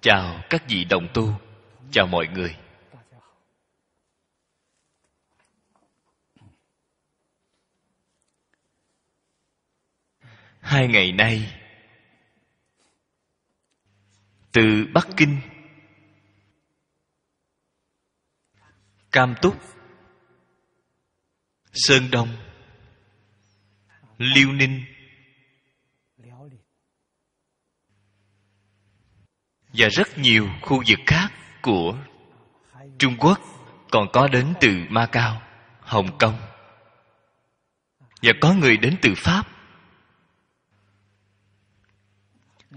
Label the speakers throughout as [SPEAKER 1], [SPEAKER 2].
[SPEAKER 1] chào các vị đồng tu chào mọi người hai ngày nay từ bắc kinh cam túc sơn đông liêu ninh và rất nhiều khu vực khác của Trung Quốc còn có đến từ Macau, Hồng Kông và có người đến từ Pháp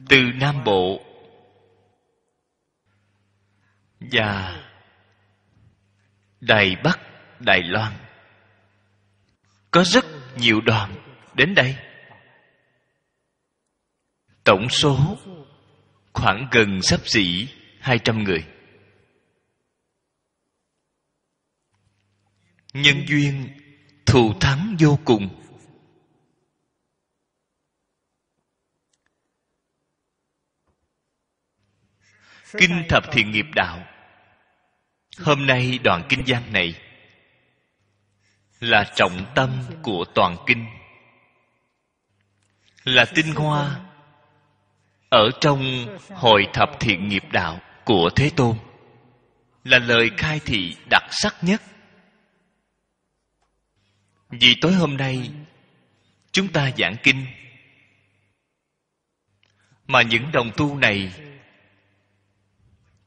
[SPEAKER 1] từ Nam Bộ và Đài Bắc, Đài Loan có rất nhiều đoàn đến đây tổng số khoảng gần sắp xỉ 200 người. Nhân duyên thù thắng vô cùng.
[SPEAKER 2] Kinh Thập Thiện Nghiệp
[SPEAKER 1] Đạo Hôm nay đoạn kinh văn này là trọng tâm của toàn kinh là tinh hoa ở trong hội thập thiện nghiệp đạo của thế tôn là lời khai thị đặc sắc nhất vì tối hôm nay chúng ta giảng kinh mà những đồng tu này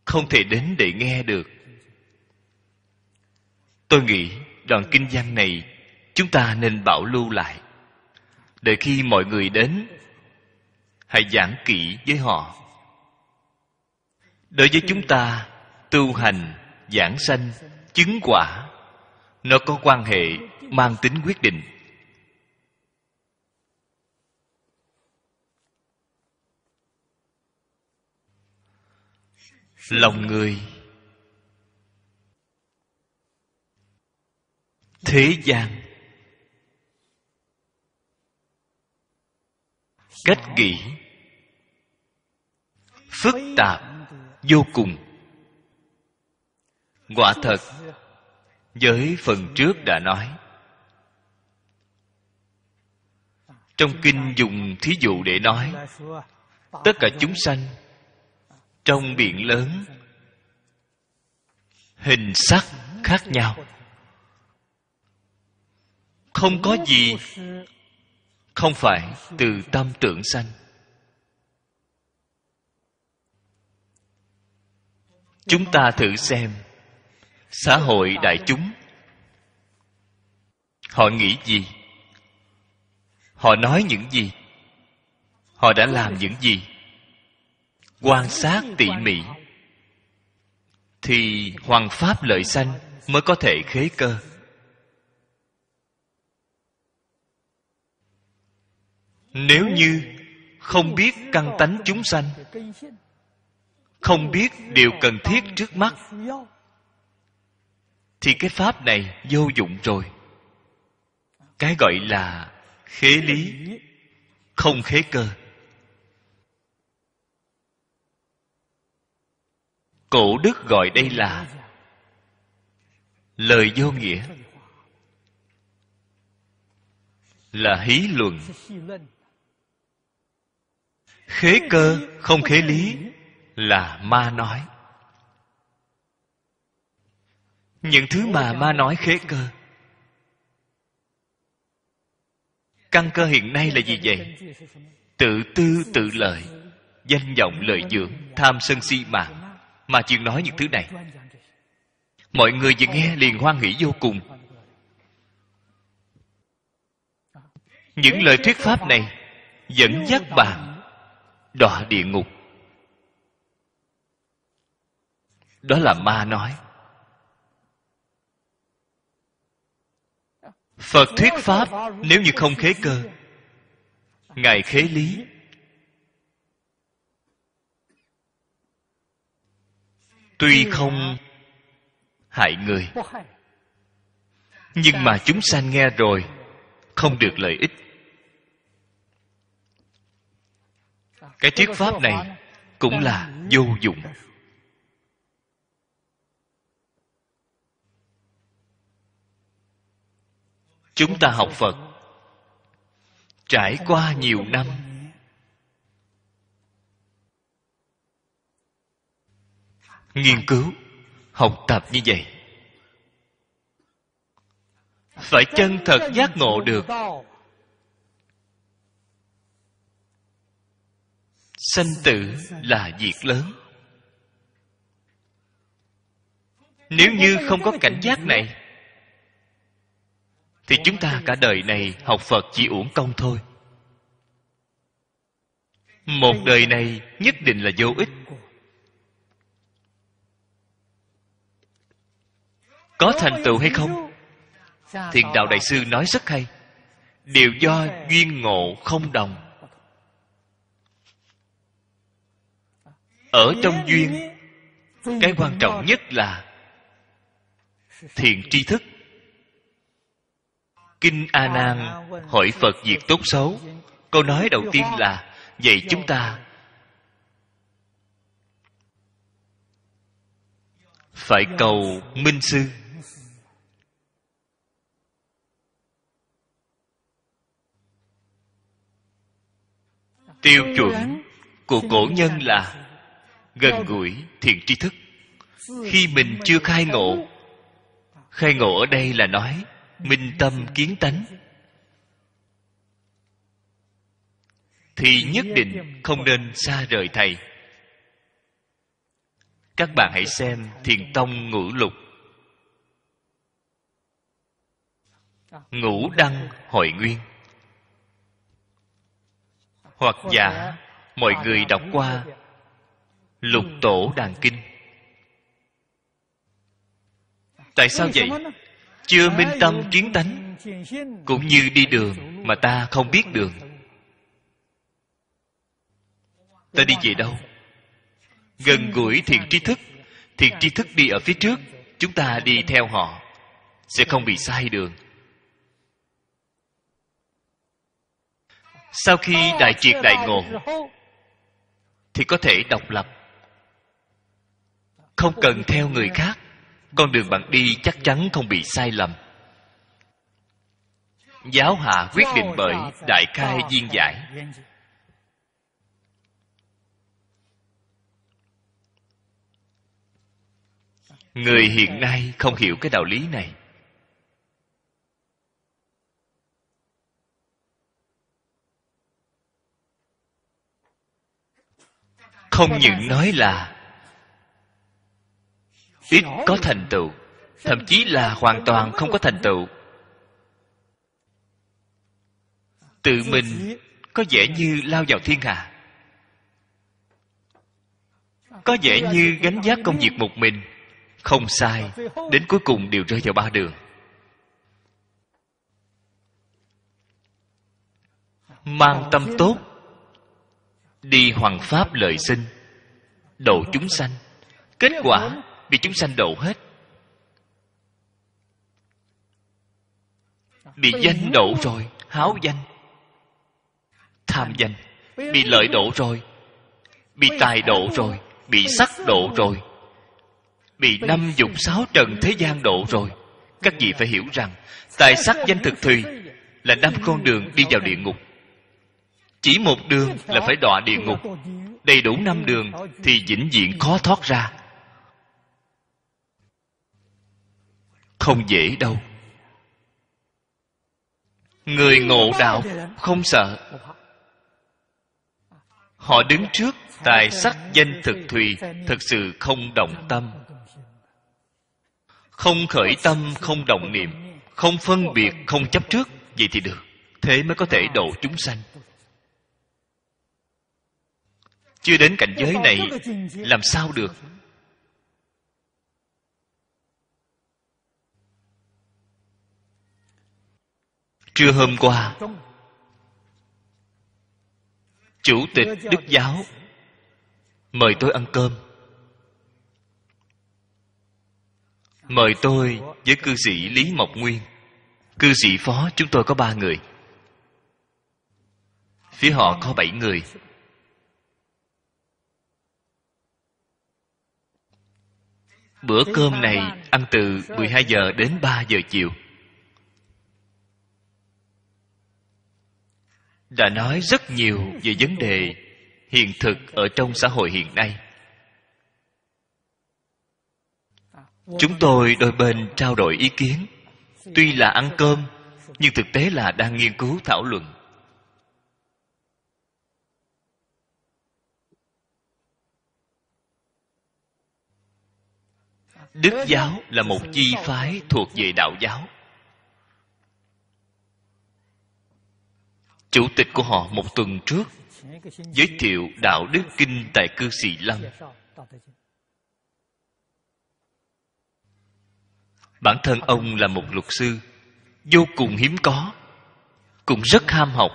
[SPEAKER 1] không thể đến để nghe được tôi nghĩ đoạn kinh văn này chúng ta nên bảo lưu lại để khi mọi người đến hãy giảng kỹ với họ đối với chúng ta tu hành giảng sanh chứng quả nó có quan hệ mang tính quyết định lòng người thế gian cách nghĩ phức tạp vô cùng quả thật với phần trước đã nói trong kinh dùng thí dụ để nói tất cả chúng sanh trong biển lớn hình sắc khác nhau không có gì không phải từ tâm tưởng sanh chúng ta thử xem xã hội đại chúng họ nghĩ gì họ nói những gì họ đã làm những gì quan sát tỉ mỉ thì hoàng pháp lợi sanh mới có thể khế cơ nếu như không biết căn tánh chúng sanh không biết điều cần thiết trước mắt thì cái pháp này vô dụng rồi cái gọi là khế lý không khế cơ cổ đức gọi đây là lời vô nghĩa là hí luận khế cơ không khế lý là ma nói những thứ mà ma nói khế cơ căn cơ hiện nay là gì vậy tự tư tự lợi danh vọng lợi dưỡng tham sân si mạng mà chuyện nói những thứ này mọi người vừa nghe liền hoan hỷ vô cùng những lời thuyết pháp này dẫn dắt bạn đọa địa ngục đó là ma nói phật thuyết pháp nếu như không khế cơ ngài khế lý tuy không hại người nhưng mà chúng sanh nghe rồi không được lợi ích
[SPEAKER 2] cái thuyết pháp này cũng là vô dụng
[SPEAKER 1] chúng ta học phật trải qua nhiều năm nghiên cứu học tập như vậy phải chân thật giác ngộ được sanh tử là việc lớn nếu như không có cảnh giác này thì chúng ta cả đời này học phật chỉ uổng công thôi một đời này nhất định là vô ích có thành tựu hay không thiền đạo đại sư nói rất hay đều do duyên ngộ không đồng ở trong duyên cái quan trọng nhất là thiện tri thức kinh a nan hỏi phật việc tốt xấu câu nói đầu tiên là vậy chúng ta phải cầu minh sư tiêu chuẩn của cổ nhân là gần gũi thiền tri thức khi mình chưa khai ngộ khai ngộ ở đây là nói minh tâm kiến tánh thì nhất định không nên xa rời thầy các bạn hãy xem thiền tông ngũ lục
[SPEAKER 2] ngũ đăng
[SPEAKER 1] hội nguyên hoặc giả mọi người đọc qua lục tổ đàn kinh tại sao vậy chưa minh tâm kiến tánh cũng như đi đường mà ta không biết đường ta đi về đâu gần gũi thiền tri thức thiền tri thức đi ở phía trước chúng ta đi theo họ sẽ không bị sai đường sau khi đại triệt đại ngộ thì có thể độc lập không cần theo người khác con đường bạn đi chắc chắn không bị sai lầm giáo hạ quyết định bởi đại khai viên giải người hiện nay không hiểu cái đạo lý này không những nói là ít có thành tựu thậm chí là hoàn toàn không có thành tựu tự mình có vẻ như lao vào thiên hạ có vẻ như gánh vác công việc một mình không sai đến cuối cùng đều rơi vào ba đường mang tâm tốt đi hoàng pháp lợi sinh độ chúng sanh kết quả bị chúng sanh đổ hết bị danh đổ rồi háo danh tham danh bị lợi đổ rồi bị tài đổ rồi bị sắc đổ rồi bị năm dục sáu trần thế gian độ rồi các vị phải hiểu rằng tài sắc danh thực thùy là năm con đường đi vào địa ngục chỉ một đường là phải đọa địa ngục đầy đủ năm đường thì vĩnh viễn khó thoát ra không dễ đâu người ngộ đạo không sợ họ đứng trước tài sắc danh thực thùy thực sự không động tâm không khởi tâm không động niệm không phân biệt không chấp trước vậy thì được thế mới có thể độ chúng sanh chưa đến cảnh giới này làm sao được trưa hôm qua chủ tịch đức giáo mời tôi ăn cơm mời tôi với cư sĩ lý mộc nguyên cư sĩ phó chúng tôi có ba người phía họ có bảy người bữa cơm này ăn từ 12 giờ đến 3 giờ chiều đã nói rất nhiều về vấn đề hiện thực ở trong xã hội hiện nay chúng tôi đôi bên trao đổi ý kiến tuy là ăn cơm nhưng thực tế là đang nghiên cứu thảo luận đức giáo là một chi phái thuộc về đạo giáo chủ tịch của họ một tuần trước giới thiệu đạo đức kinh tại cư sĩ lâm bản thân ông là một luật sư vô cùng hiếm có cũng rất ham học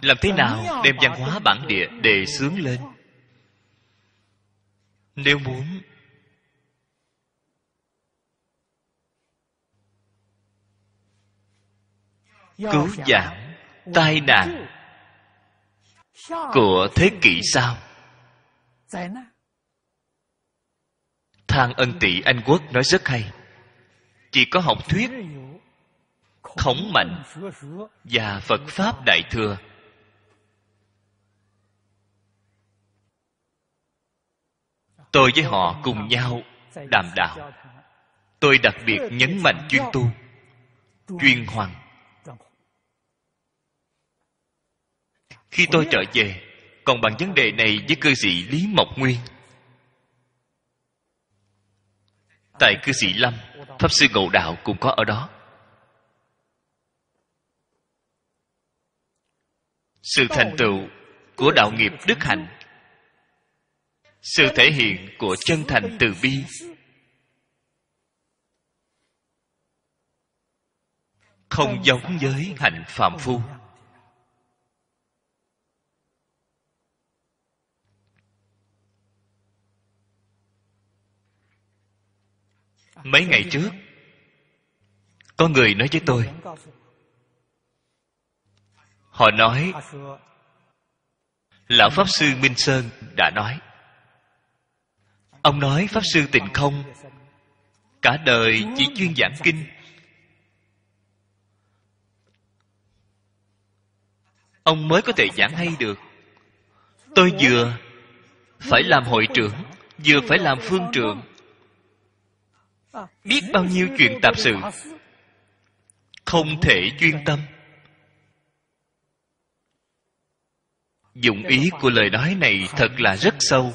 [SPEAKER 1] làm thế nào đem văn hóa bản địa đề xướng lên nếu muốn cứu giảm tai nạn của thế kỷ sau thang ân tị anh quốc nói rất hay chỉ có học thuyết khổng mạnh và phật pháp đại thừa tôi với họ cùng nhau đàm đạo tôi đặc biệt nhấn mạnh chuyên tu chuyên hoàng khi tôi trở về còn bằng vấn đề này với cư sĩ lý mộc nguyên tại cư sĩ lâm pháp sư ngộ đạo cũng có ở đó sự thành tựu của đạo nghiệp đức hạnh sự thể hiện của chân thành từ bi không giống với hạnh phạm phu
[SPEAKER 2] mấy ngày trước
[SPEAKER 1] có người nói với tôi họ nói lão pháp sư minh sơn đã nói ông nói pháp sư tịnh không cả đời chỉ chuyên giảng kinh ông mới có thể giảng hay được
[SPEAKER 2] tôi vừa phải làm hội trưởng
[SPEAKER 1] vừa phải làm phương trưởng
[SPEAKER 2] biết bao nhiêu chuyện tạp sự
[SPEAKER 1] không thể chuyên tâm dụng ý của lời nói này thật là rất sâu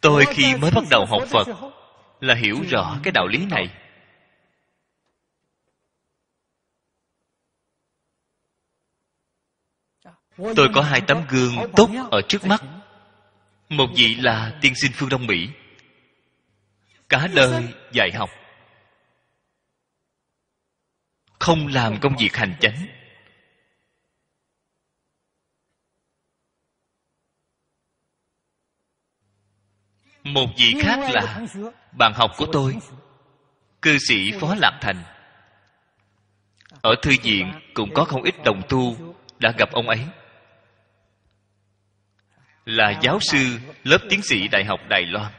[SPEAKER 2] tôi khi mới bắt đầu học phật là hiểu rõ cái đạo lý này tôi có hai
[SPEAKER 1] tấm gương tốt ở trước mắt một vị là tiên sinh phương đông mỹ cả đời dạy học không làm công việc hành chánh một vị khác là bạn học của tôi cư sĩ phó lạc thành ở thư viện cũng có không ít đồng tu đã gặp ông ấy là giáo sư lớp tiến sĩ đại học đài loan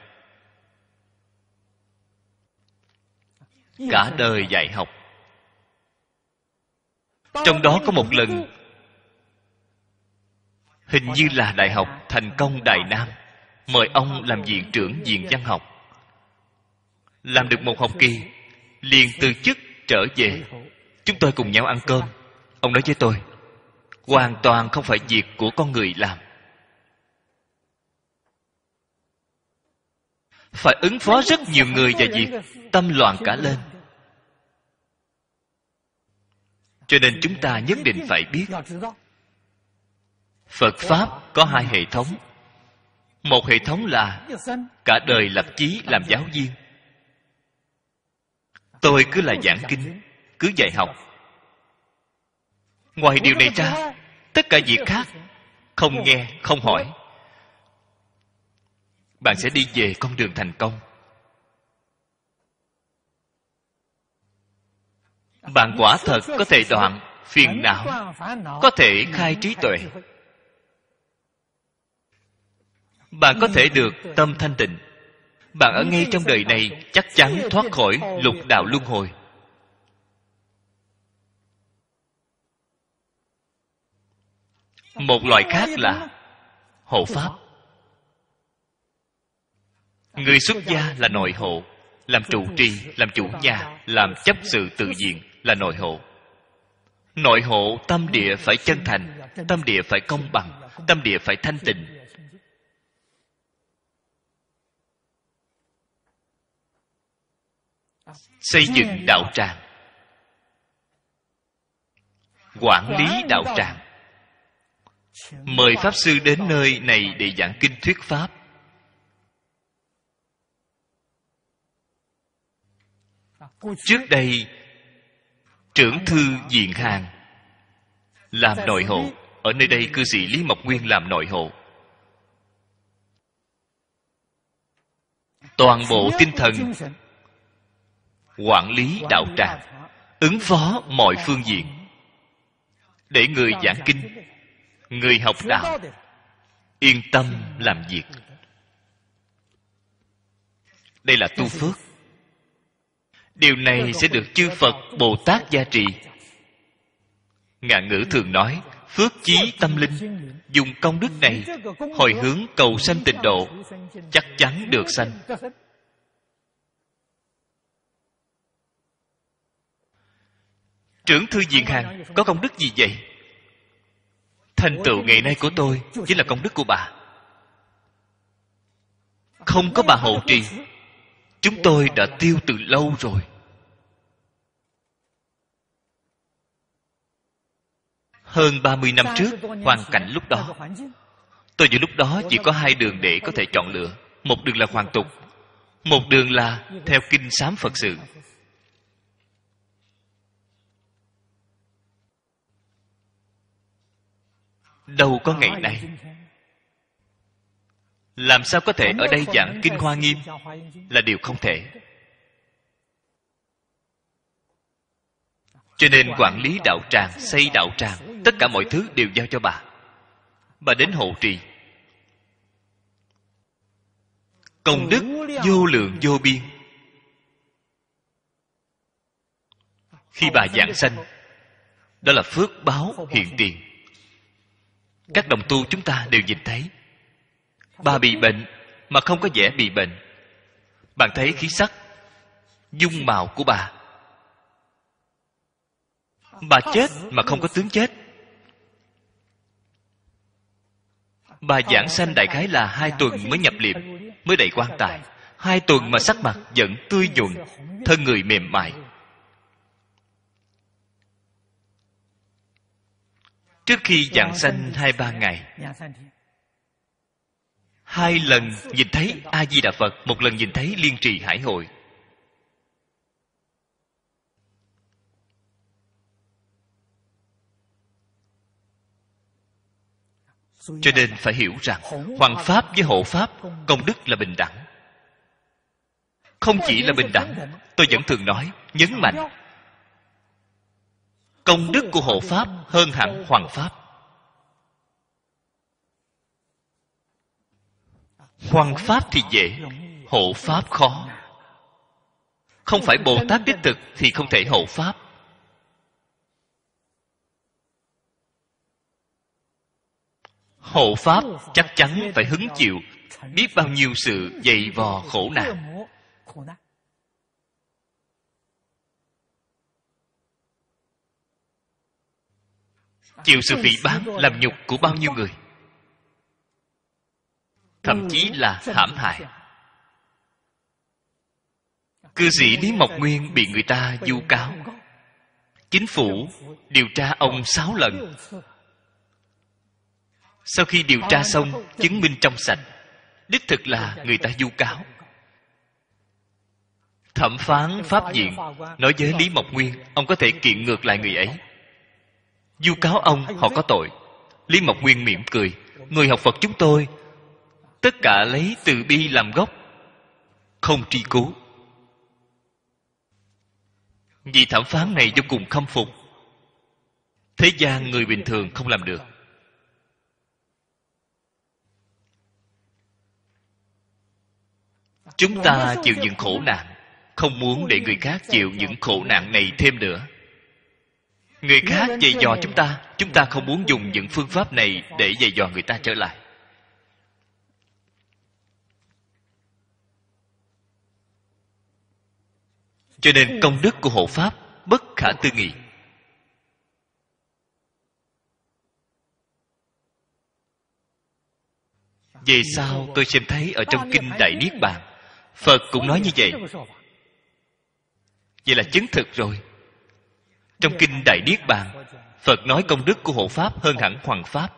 [SPEAKER 1] cả đời dạy học trong đó có một lần hình như là đại học thành công đài nam mời ông làm viện trưởng viện văn học làm được một học kỳ liền từ chức trở về chúng tôi cùng nhau ăn cơm ông nói với tôi hoàn toàn không phải việc của con người làm phải ứng phó rất nhiều người và việc tâm loạn cả lên cho nên chúng ta nhất định phải biết phật pháp có hai hệ thống một hệ thống là cả đời lập chí làm giáo viên tôi cứ là giảng kinh cứ dạy học ngoài điều này ra tất cả việc khác không nghe không hỏi bạn sẽ đi về con đường thành công bạn quả thật có thể đoạn phiền não có thể khai trí tuệ bạn có thể được tâm thanh tịnh bạn ở ngay trong đời này chắc chắn thoát khỏi lục đạo luân hồi một loại khác là hộ pháp người xuất gia là nội hộ làm trụ trì làm chủ nhà làm chấp sự tự diện là nội hộ nội hộ tâm địa phải chân thành tâm địa phải công bằng tâm địa phải thanh tịnh
[SPEAKER 2] xây dựng đạo
[SPEAKER 1] tràng quản lý đạo tràng mời pháp sư đến nơi này để giảng kinh thuyết pháp trước đây trưởng thư diện hàng làm nội hộ ở nơi đây cư sĩ lý mộc nguyên làm nội hộ toàn bộ tinh thần quản lý đạo tràng ứng phó mọi phương diện để người giảng kinh người học đạo yên tâm làm việc đây là tu phước điều này sẽ được chư phật bồ tát gia trì ngạn ngữ thường nói phước chí tâm linh dùng công đức này hồi hướng cầu sanh tịnh độ chắc chắn được sanh trưởng thư diện hàng có công đức gì vậy thành tựu ngày nay của tôi chính là công đức của bà không có bà hộ trì chúng tôi đã tiêu từ lâu rồi hơn 30 năm trước hoàn cảnh lúc đó tôi giữa lúc đó chỉ có hai đường để có thể chọn lựa một đường là hoàn tục một đường là theo kinh sám phật sự đâu có ngày nay làm sao có thể ở đây giảng kinh hoa nghiêm là điều không thể cho nên quản lý đạo tràng xây đạo tràng tất cả mọi thứ đều giao cho bà bà đến hộ trì công đức vô lượng vô biên khi bà giảng sanh đó là phước báo hiện tiền các đồng tu chúng ta đều nhìn thấy Bà bị bệnh mà không có vẻ bị bệnh. Bạn thấy khí sắc, dung mạo của bà. Bà chết mà không có tướng chết. Bà giảng sanh đại khái là hai tuần mới nhập liệm, mới đầy quan tài. Hai tuần mà sắc mặt vẫn tươi nhuận, thân người mềm mại. Trước khi giảng sanh hai ba ngày, hai lần nhìn thấy a di đà phật một lần nhìn thấy liên trì hải hội
[SPEAKER 2] cho nên phải hiểu rằng hoàng pháp với
[SPEAKER 1] hộ pháp công đức là bình đẳng không chỉ là bình đẳng tôi vẫn thường nói nhấn mạnh công đức của hộ pháp hơn hẳn hoàng pháp Hoằng Pháp thì dễ Hộ Pháp khó Không phải Bồ Tát đích thực Thì không thể hộ Pháp Hộ Pháp chắc chắn phải hứng chịu Biết bao nhiêu sự dày vò khổ nạn
[SPEAKER 2] Chịu sự phỉ báng làm
[SPEAKER 1] nhục của bao nhiêu người thậm chí ừ, là hãm hại cư sĩ lý mộc nguyên bị người ta vu cáo chính phủ điều tra ông sáu lần sau khi điều tra xong chứng minh trong sạch đích thực là người ta vu cáo thẩm phán pháp viện nói với lý mộc nguyên ông có thể kiện ngược lại người ấy vu cáo ông họ có tội lý mộc nguyên mỉm cười người học phật chúng tôi tất cả lấy từ bi làm gốc không tri cố vì thẩm phán này vô cùng khâm phục thế gian người bình thường không làm được chúng ta chịu những khổ nạn không muốn để người khác chịu những khổ nạn này thêm nữa người khác dạy dò chúng ta chúng ta không muốn dùng những phương pháp này để dạy dò người ta trở lại cho nên ừ. công đức của hộ pháp bất khả tư nghị về sau tôi xem thấy ở trong kinh đại niết bàn phật cũng nói như vậy vậy là chứng thực rồi
[SPEAKER 2] trong kinh đại niết bàn
[SPEAKER 1] phật nói công đức của hộ pháp hơn hẳn hoàng pháp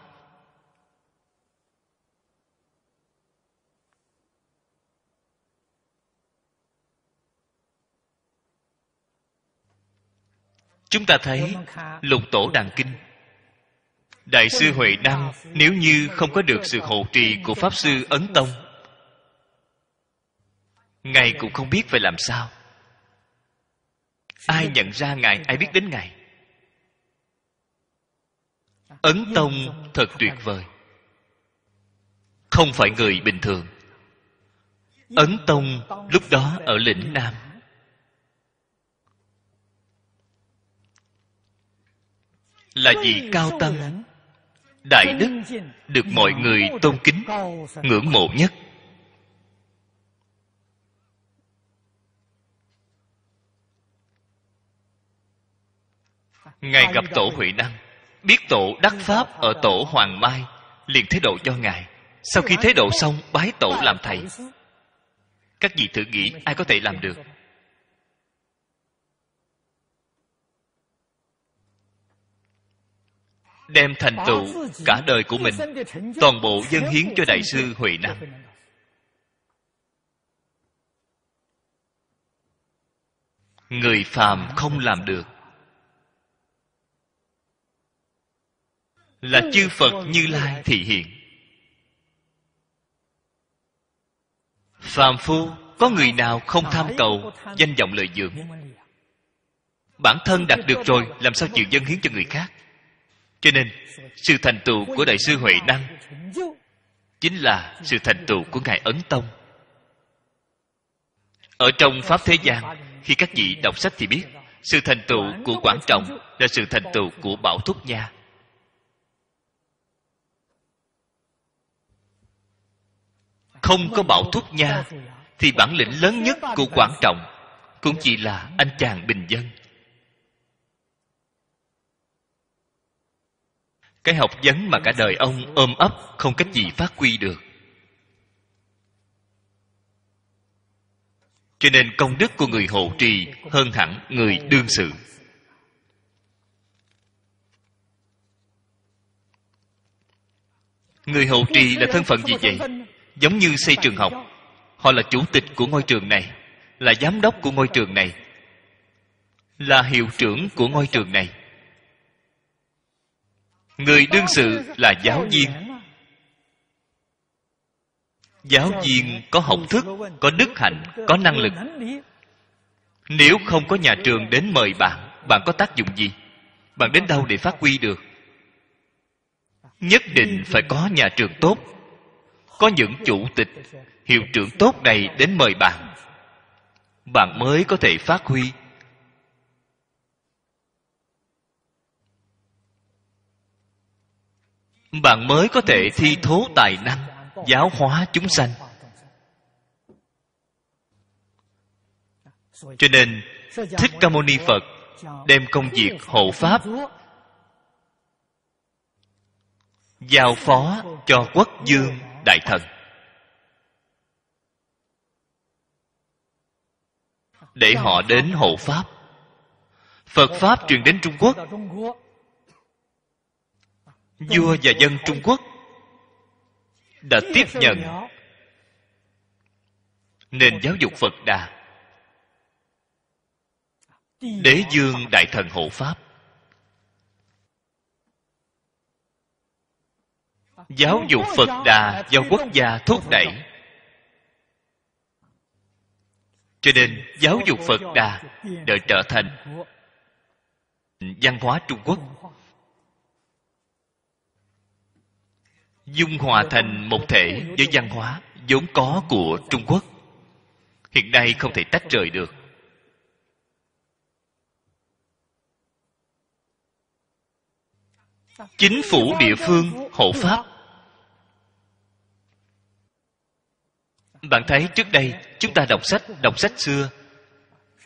[SPEAKER 1] chúng ta thấy lục tổ đàn kinh đại sư huệ đăng nếu như không có được sự hộ trì của pháp sư ấn tông ngài cũng không biết phải làm sao ai nhận ra ngài ai biết đến ngài ấn tông thật tuyệt vời không phải người bình thường ấn tông lúc đó ở lĩnh nam là vị cao tăng đại đức được mọi người tôn kính ngưỡng mộ nhất ngài gặp tổ huệ năng biết tổ đắc pháp ở tổ hoàng mai liền thế độ cho ngài sau khi thế độ xong bái tổ làm thầy các vị thử nghĩ ai có thể làm được đem thành tựu cả đời của mình toàn bộ dân hiến cho đại sư huệ năng người phàm không làm được là chư phật như lai thị hiện phàm phu có người nào không tham cầu danh vọng lợi dưỡng bản thân đạt được rồi làm sao chịu dân hiến cho người khác cho nên sự thành tựu của đại sư huệ năng chính là sự thành tựu của ngài ấn tông ở trong pháp thế gian khi các vị đọc sách thì biết sự thành tựu của quảng trọng là sự thành tựu của bảo thúc nha không có bảo thúc nha thì bản lĩnh lớn nhất của quảng trọng cũng chỉ là anh chàng bình dân cái học vấn mà cả đời ông ôm ấp không cách gì phát huy được cho nên công đức của người hộ trì hơn hẳn người đương sự người hộ trì là thân phận gì vậy giống như xây trường học họ là chủ tịch của ngôi trường này là giám đốc của ngôi trường này là hiệu trưởng của ngôi trường này người đương sự là giáo viên giáo viên có học thức có đức hạnh có năng lực nếu không có nhà trường đến mời bạn bạn có tác dụng gì bạn đến đâu để phát huy được nhất định phải có nhà trường tốt có những chủ tịch hiệu trưởng tốt này đến mời bạn bạn mới có thể phát huy bạn mới có thể thi thố tài năng giáo hóa chúng sanh cho nên thích ca mâu ni phật đem công việc hộ pháp giao phó cho quốc dương đại thần để họ đến hộ pháp phật pháp truyền đến trung quốc vua và dân trung quốc đã tiếp nhận nền giáo dục phật đà đế dương đại thần hộ pháp giáo dục phật đà do quốc gia thúc đẩy cho nên giáo dục phật đà đã trở thành văn hóa trung quốc dung hòa thành một thể với văn hóa vốn có của trung quốc hiện nay không thể tách rời được
[SPEAKER 2] chính phủ địa phương hộ pháp
[SPEAKER 1] bạn thấy trước đây chúng ta đọc sách đọc sách xưa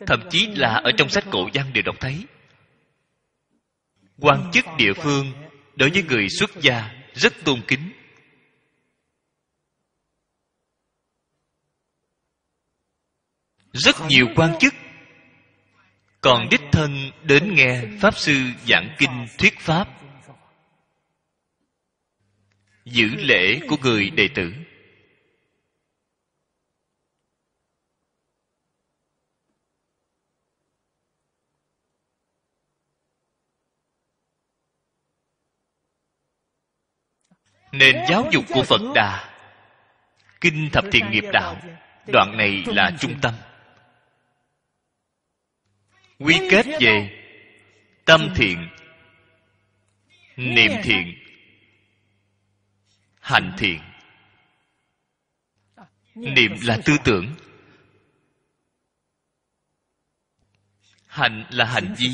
[SPEAKER 1] thậm chí là ở trong sách cổ văn đều đọc thấy quan chức địa phương đối với người xuất gia rất tôn kính rất nhiều quan chức còn đích thân đến nghe pháp sư giảng kinh thuyết pháp giữ lễ của người đệ tử nền giáo dục của phật đà kinh thập thiện nghiệp đạo đoạn này là trung tâm quy kết về tâm thiện niệm thiện hành thiện
[SPEAKER 2] niệm là tư
[SPEAKER 1] tưởng hành là hành vi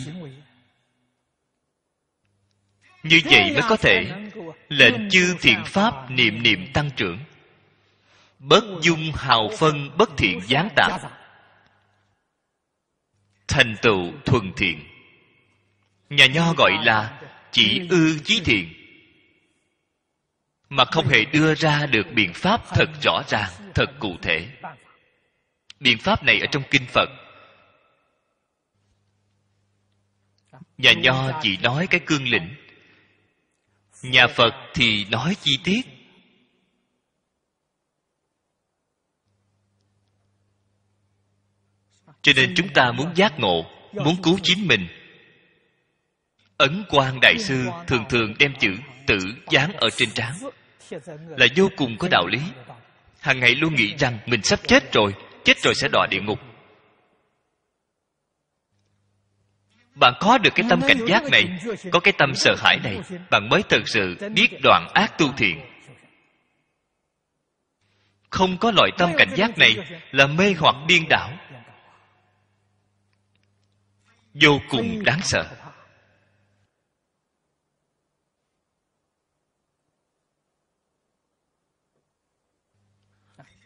[SPEAKER 1] như vậy mới có thể lệnh chư thiện pháp niệm niệm tăng trưởng bất dung hào phân bất thiện gián tạp thành tựu thuần thiện nhà nho gọi là chỉ ư chí thiện mà không hề đưa ra được biện pháp thật rõ ràng thật cụ thể biện pháp này ở trong kinh phật nhà nho chỉ nói cái cương lĩnh nhà phật thì nói chi tiết cho nên chúng ta muốn giác ngộ muốn cứu chính mình ấn quan đại sư thường thường đem chữ tử dán ở trên trán là vô cùng có đạo lý hàng ngày luôn nghĩ rằng mình sắp chết rồi chết rồi sẽ đọa địa ngục bạn có được cái tâm cảnh giác này có cái tâm sợ hãi này bạn mới thật sự biết đoạn ác tu thiện không có loại tâm cảnh giác này là mê hoặc điên đảo dạ, dạ. vô cùng đáng sợ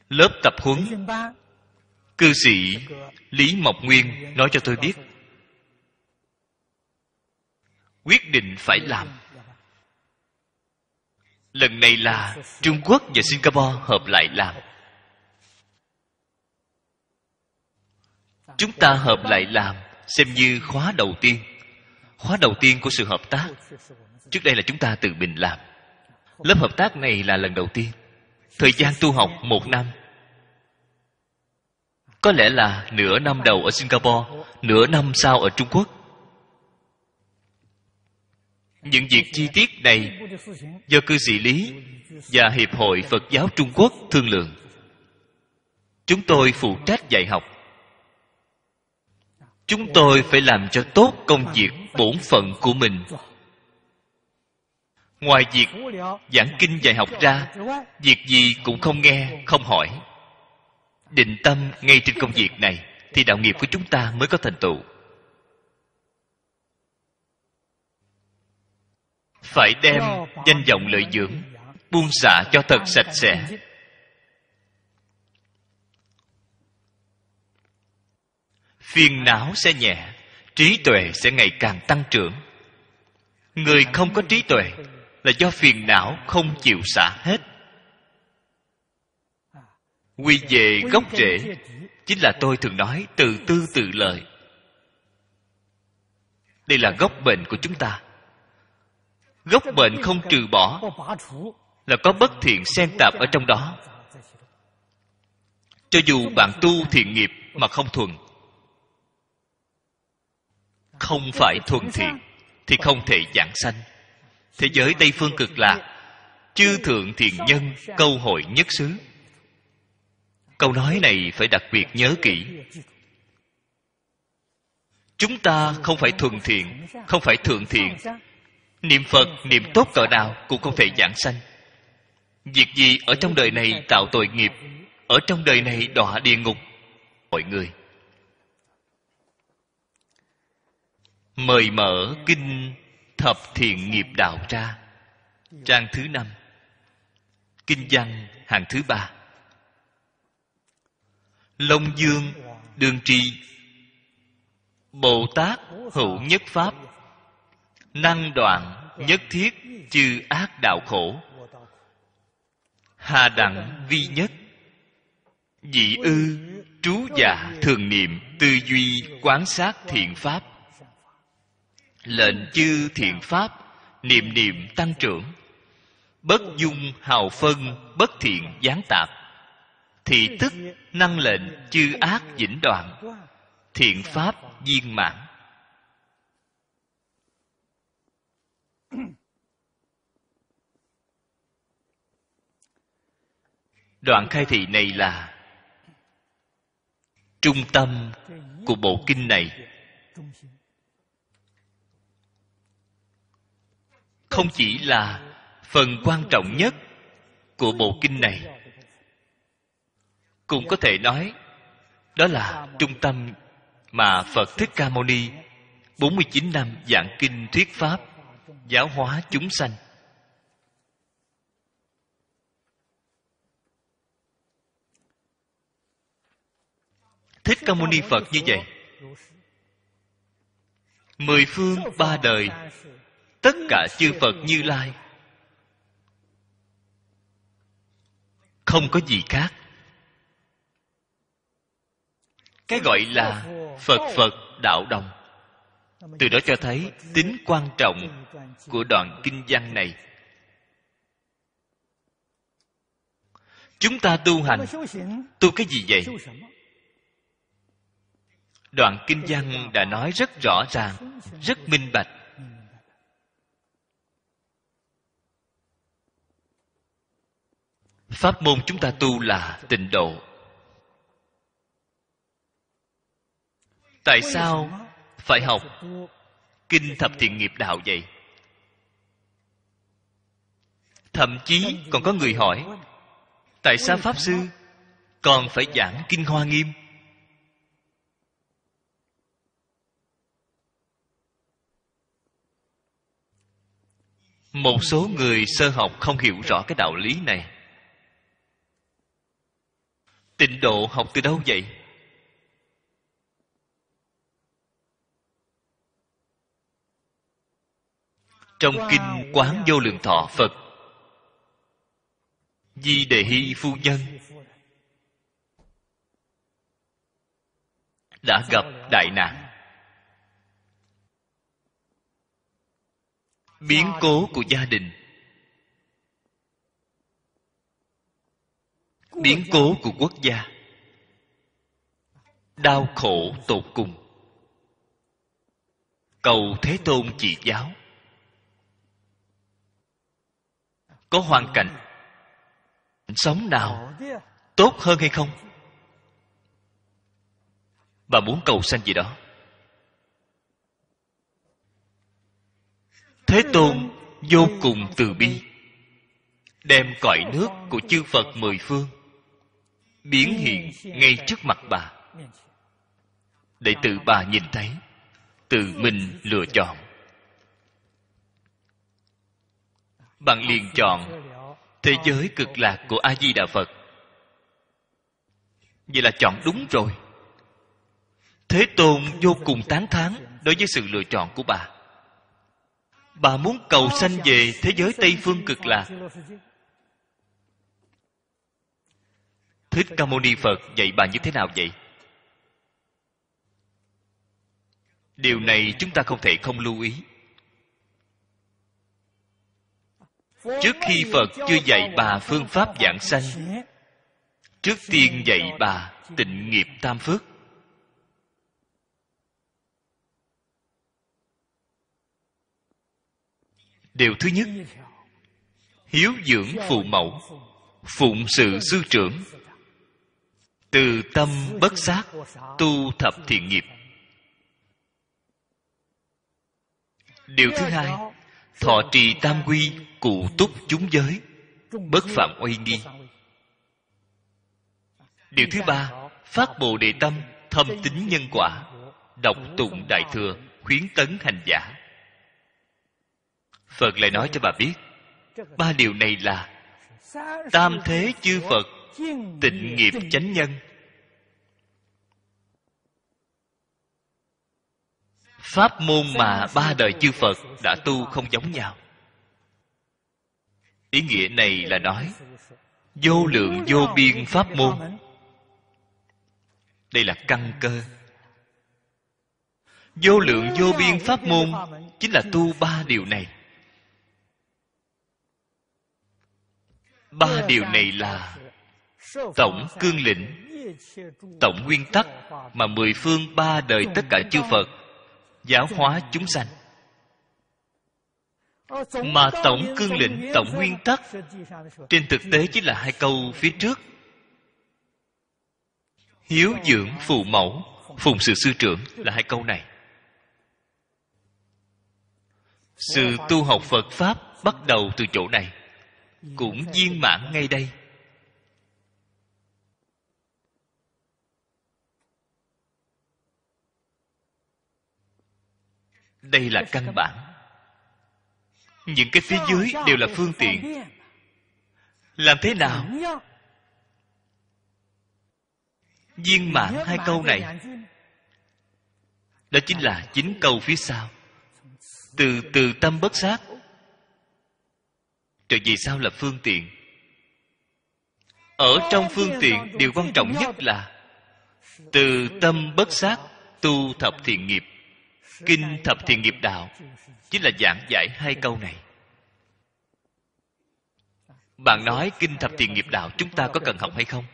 [SPEAKER 1] lớp tập huấn cư sĩ lý mộc nguyên dạ, nói cho tôi biết quyết định phải làm lần này là trung quốc và singapore hợp lại làm chúng ta hợp lại làm xem như khóa đầu tiên khóa đầu tiên của sự hợp tác trước đây là chúng ta tự mình làm lớp hợp tác này là lần đầu tiên thời gian tu học một năm có lẽ là nửa năm đầu ở singapore nửa năm sau ở trung quốc những việc chi tiết này do cư sĩ lý và hiệp hội phật giáo trung quốc thương lượng chúng tôi phụ trách dạy học chúng tôi phải làm cho tốt công việc bổn phận của mình ngoài việc giảng kinh dạy học ra việc gì cũng không nghe không hỏi định tâm ngay trên công việc này thì đạo nghiệp của chúng ta mới có thành tựu phải đem danh vọng lợi dưỡng buông xả cho thật sạch sẽ phiền não sẽ nhẹ trí tuệ sẽ ngày càng tăng trưởng người không có trí tuệ là do phiền não không chịu xả hết à, quy về gốc rễ chính là tôi thường nói từ tư tự lợi đây là gốc bệnh của chúng ta gốc bệnh không trừ bỏ là có bất thiện xen tạp ở trong đó cho dù bạn tu thiện nghiệp mà không thuần không phải thuần thiện thì không thể giảng sanh thế giới tây phương cực lạc chư thượng thiền nhân câu hội nhất xứ câu nói này phải đặc biệt nhớ kỹ chúng ta không phải thuần thiện không phải thượng thiện Niệm Phật niệm tốt cỡ nào cũng không thể giảng sanh Việc gì ở trong đời này tạo tội nghiệp Ở trong đời này đọa địa ngục Mọi người Mời mở Kinh Thập Thiện Nghiệp Đạo ra Trang thứ năm Kinh văn hàng thứ ba Long Dương Đường Trì Bồ Tát Hữu Nhất Pháp năng đoạn nhất thiết chư ác đạo khổ hà đẳng vi nhất dị ư trú giả thường niệm tư duy quán sát thiện pháp lệnh chư thiện pháp niệm niệm tăng trưởng bất dung hào phân bất thiện gián tạp thị tức
[SPEAKER 2] năng lệnh chư ác vĩnh đoạn
[SPEAKER 1] thiện pháp viên mãn đoạn khai thị này là trung tâm của bộ kinh này không chỉ là phần quan trọng nhất của bộ kinh này cũng có thể nói đó là trung tâm mà Phật Thích Ca Mâu Ni 49 năm giảng kinh thuyết pháp giáo hóa chúng sanh Thích Ca Mâu Ni Phật như vậy Mười phương ba đời Tất cả chư Phật như Lai Không có gì khác
[SPEAKER 2] Cái gọi là Phật Phật
[SPEAKER 1] Đạo Đồng Từ đó cho thấy tính quan trọng Của đoạn kinh văn này Chúng ta tu hành Tu cái gì vậy? đoạn kinh văn đã nói rất rõ ràng rất minh bạch pháp môn chúng ta tu là tịnh độ tại sao phải học kinh thập thiện nghiệp đạo vậy thậm chí còn có người hỏi tại sao pháp sư còn phải giảng kinh hoa nghiêm một số người sơ học không hiểu rõ cái đạo lý này tịnh độ học từ đâu vậy trong kinh quán vô lượng thọ phật di đề hy phu nhân đã gặp đại nạn biến cố của gia đình biến cố của quốc gia đau khổ tột cùng cầu thế tôn chỉ giáo có hoàn cảnh sống nào tốt hơn hay không bà muốn cầu sanh gì đó thế tôn vô cùng từ bi đem cõi nước của chư phật mười phương biến hiện ngay trước mặt bà để tự bà nhìn thấy tự mình lựa chọn bạn liền chọn thế giới cực lạc của a di đà phật vậy là chọn đúng rồi thế tôn vô cùng tán thán đối với sự lựa chọn của bà bà muốn cầu sanh về thế giới tây phương cực lạc thích ca mâu ni phật dạy bà như thế nào vậy điều này chúng ta không thể không lưu ý
[SPEAKER 2] trước khi phật chưa dạy bà phương pháp giảng sanh
[SPEAKER 1] trước tiên dạy bà tịnh nghiệp tam phước điều thứ nhất hiếu dưỡng phụ mẫu phụng sự sư trưởng từ tâm bất sát tu thập thiện nghiệp điều thứ hai thọ trì tam quy cụ túc chúng giới bất phạm oai nghi điều thứ ba phát bồ đề tâm thâm tính nhân quả độc tụng đại thừa khuyến tấn hành giả phật lại nói cho bà biết ba điều này là tam thế chư phật tịnh nghiệp chánh nhân pháp môn mà ba đời chư phật đã tu không giống nhau ý nghĩa này là nói vô lượng vô biên pháp môn đây là căn cơ vô lượng vô biên pháp môn chính là tu ba điều này ba điều này là
[SPEAKER 2] tổng cương lĩnh tổng nguyên tắc mà mười
[SPEAKER 1] phương ba đời tất cả chư phật giáo hóa chúng sanh
[SPEAKER 2] mà tổng cương lĩnh tổng nguyên tắc trên thực tế chính
[SPEAKER 1] là hai câu phía trước hiếu dưỡng phụ mẫu phụng sự sư trưởng là hai câu này sự tu học phật pháp bắt đầu từ chỗ này cũng viên mãn ngay đây đây là căn bản những cái phía dưới đều là phương tiện làm thế nào viên mãn hai câu này đó chính là chính câu phía sau từ từ tâm bất sát rồi vì sao là phương tiện ở trong phương tiện điều quan trọng nhất là từ tâm bất sát tu thập thiện nghiệp kinh thập thiện nghiệp đạo chính là giảng giải hai câu này bạn nói kinh thập thiện nghiệp đạo chúng ta có cần học hay không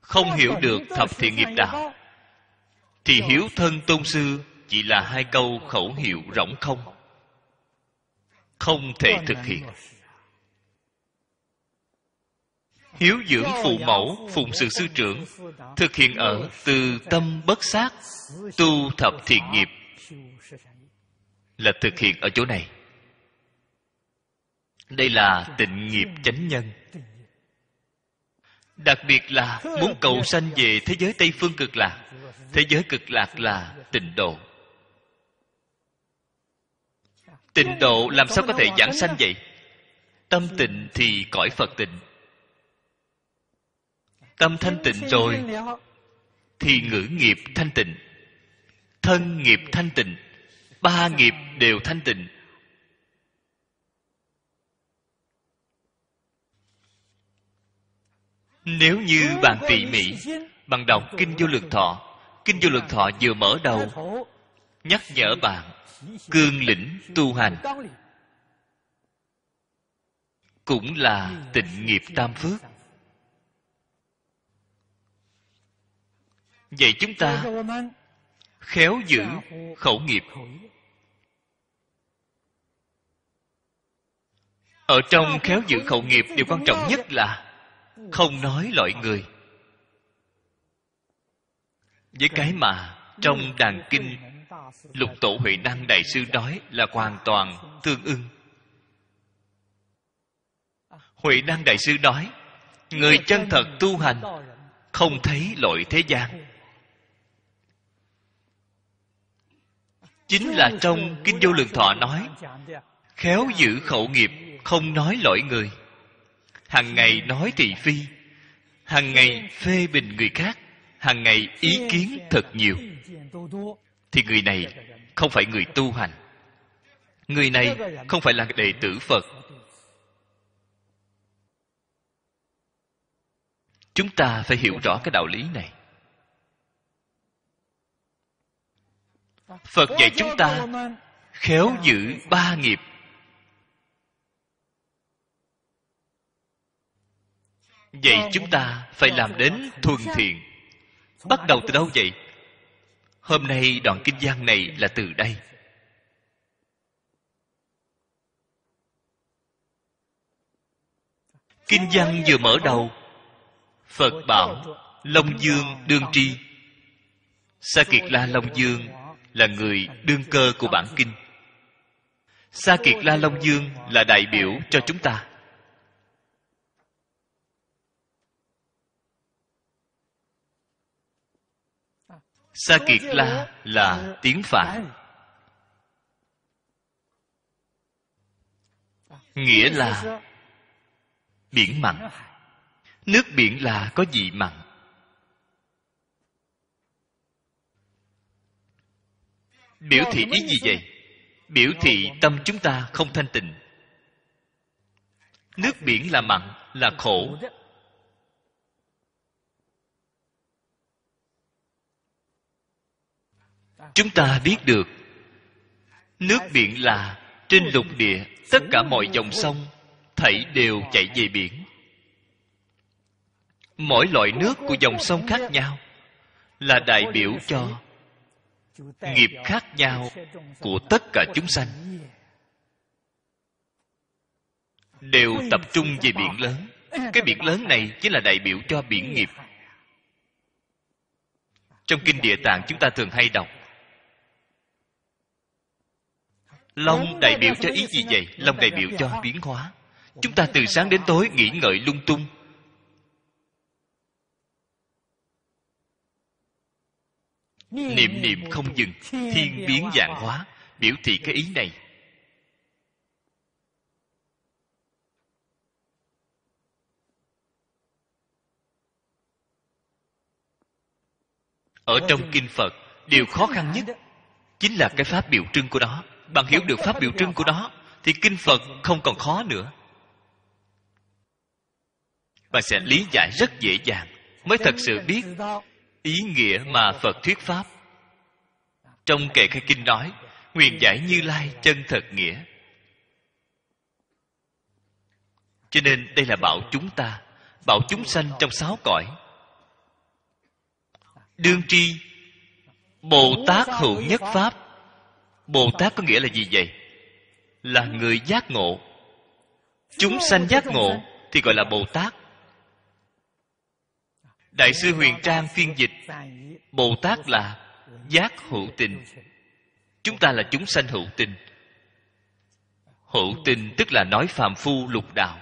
[SPEAKER 1] không hiểu được thập thiện nghiệp đạo thì hiểu thân tôn sư chỉ là hai câu khẩu hiệu rỗng không không thể thực hiện hiếu dưỡng phụ mẫu phụng sự sư trưởng thực hiện ở từ tâm bất sát tu thập thiện nghiệp là thực hiện ở chỗ này đây là tịnh nghiệp chánh nhân đặc biệt là muốn cầu sanh về thế giới tây phương cực lạc thế giới cực lạc là tịnh độ tịnh độ làm sao có thể giảng sanh vậy tâm tịnh thì cõi phật tịnh tâm thanh tịnh rồi thì ngữ nghiệp thanh tịnh thân nghiệp thanh tịnh ba nghiệp đều thanh tịnh nếu như bạn tỉ mỉ bằng đọc kinh vô lượng thọ kinh vô lượng thọ vừa mở đầu nhắc nhở bạn cương lĩnh tu hành cũng là tịnh nghiệp tam phước vậy chúng ta khéo giữ khẩu nghiệp ở trong khéo giữ khẩu nghiệp điều quan trọng nhất là không nói loại người với cái mà trong đàn kinh lục tổ huệ năng đại sư nói là hoàn toàn tương ưng huệ năng đại sư nói người chân thật tu hành không thấy lỗi thế gian chính là trong kinh vô lượng thọ nói khéo giữ khẩu nghiệp không nói lỗi người Hằng ngày nói thị phi hằng ngày phê bình người khác hằng ngày ý kiến thật nhiều thì người này không phải người tu hành người này không phải là đệ tử phật chúng ta phải hiểu rõ cái đạo lý này
[SPEAKER 2] phật dạy chúng ta
[SPEAKER 1] khéo giữ ba nghiệp vậy chúng ta phải làm đến thuần thiện bắt đầu từ đâu vậy Hôm nay đoạn kinh giang này là từ đây. Kinh văn vừa mở đầu Phật bảo Long Dương Đương Tri Sa Kiệt La Long Dương là người đương cơ của bản kinh Sa Kiệt La Long Dương là đại biểu cho chúng ta Sa Kiệt La là ờ. tiếng Phạn Nghĩa là Biển mặn Nước biển là có vị mặn Biểu thị ý gì vậy? Biểu thị tâm chúng ta không thanh tịnh Nước biển là mặn, là khổ chúng ta biết được nước biển là trên lục địa tất cả mọi dòng sông thảy đều chạy về biển mỗi loại nước của dòng sông khác nhau là đại biểu cho
[SPEAKER 2] nghiệp khác nhau của tất cả chúng sanh
[SPEAKER 1] đều tập trung về biển lớn cái biển lớn này chính là đại biểu cho biển nghiệp trong kinh địa tạng chúng ta thường hay đọc long đại biểu cho ý gì vậy long đại biểu cho biến hóa chúng ta từ sáng đến tối nghĩ ngợi lung tung
[SPEAKER 2] niệm niệm không dừng thiên biến dạng hóa
[SPEAKER 1] biểu thị cái ý này ở trong kinh phật điều khó khăn nhất chính là cái pháp biểu trưng của nó bạn hiểu được pháp biểu trưng của nó thì kinh phật không còn khó nữa bạn sẽ lý giải rất dễ dàng mới thật sự biết ý nghĩa mà phật thuyết pháp trong kệ khai kinh nói nguyện giải như lai chân thật nghĩa cho nên đây là bảo chúng ta bảo chúng sanh trong sáu cõi đương tri bồ tát hữu nhất pháp bồ tát có nghĩa là gì vậy là người giác ngộ chúng sanh giác ngộ thì gọi là bồ tát đại sư huyền trang phiên dịch bồ tát là giác hữu tình chúng ta là chúng sanh hữu tình hữu tình tức là nói phàm phu lục đạo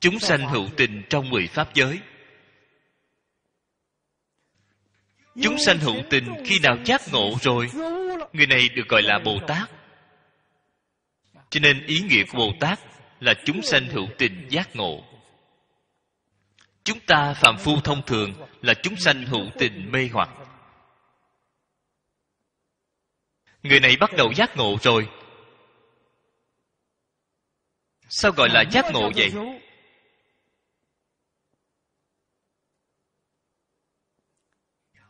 [SPEAKER 1] chúng sanh hữu tình trong mười pháp giới chúng sanh hữu tình khi nào giác ngộ rồi người này được gọi là bồ tát cho nên ý nghĩa của bồ tát là chúng sanh hữu tình giác ngộ chúng ta phạm phu thông thường là chúng sanh hữu tình mê hoặc người này bắt đầu giác ngộ rồi sao gọi là giác ngộ vậy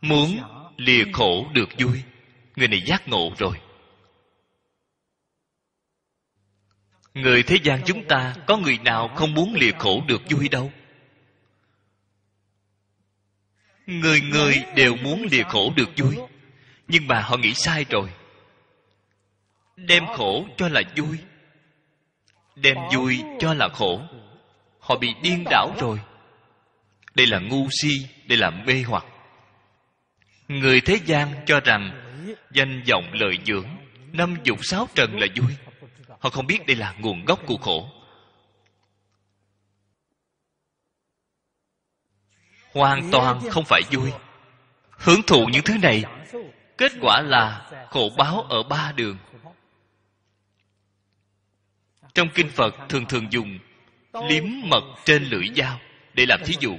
[SPEAKER 1] muốn lìa khổ được vui người này giác ngộ rồi người thế gian chúng ta có người nào không muốn lìa khổ được vui đâu người người đều muốn lìa khổ được vui nhưng mà họ nghĩ sai rồi đem khổ cho là vui đem vui cho là khổ họ bị điên đảo rồi đây là ngu si đây là mê hoặc người thế gian cho rằng danh vọng lợi dưỡng năm dục sáu trần là vui họ không biết đây là nguồn gốc của khổ hoàn toàn không phải vui hưởng thụ những thứ này
[SPEAKER 2] kết quả là khổ báo
[SPEAKER 1] ở ba đường trong kinh phật thường thường dùng liếm mật trên lưỡi dao để làm thí dụ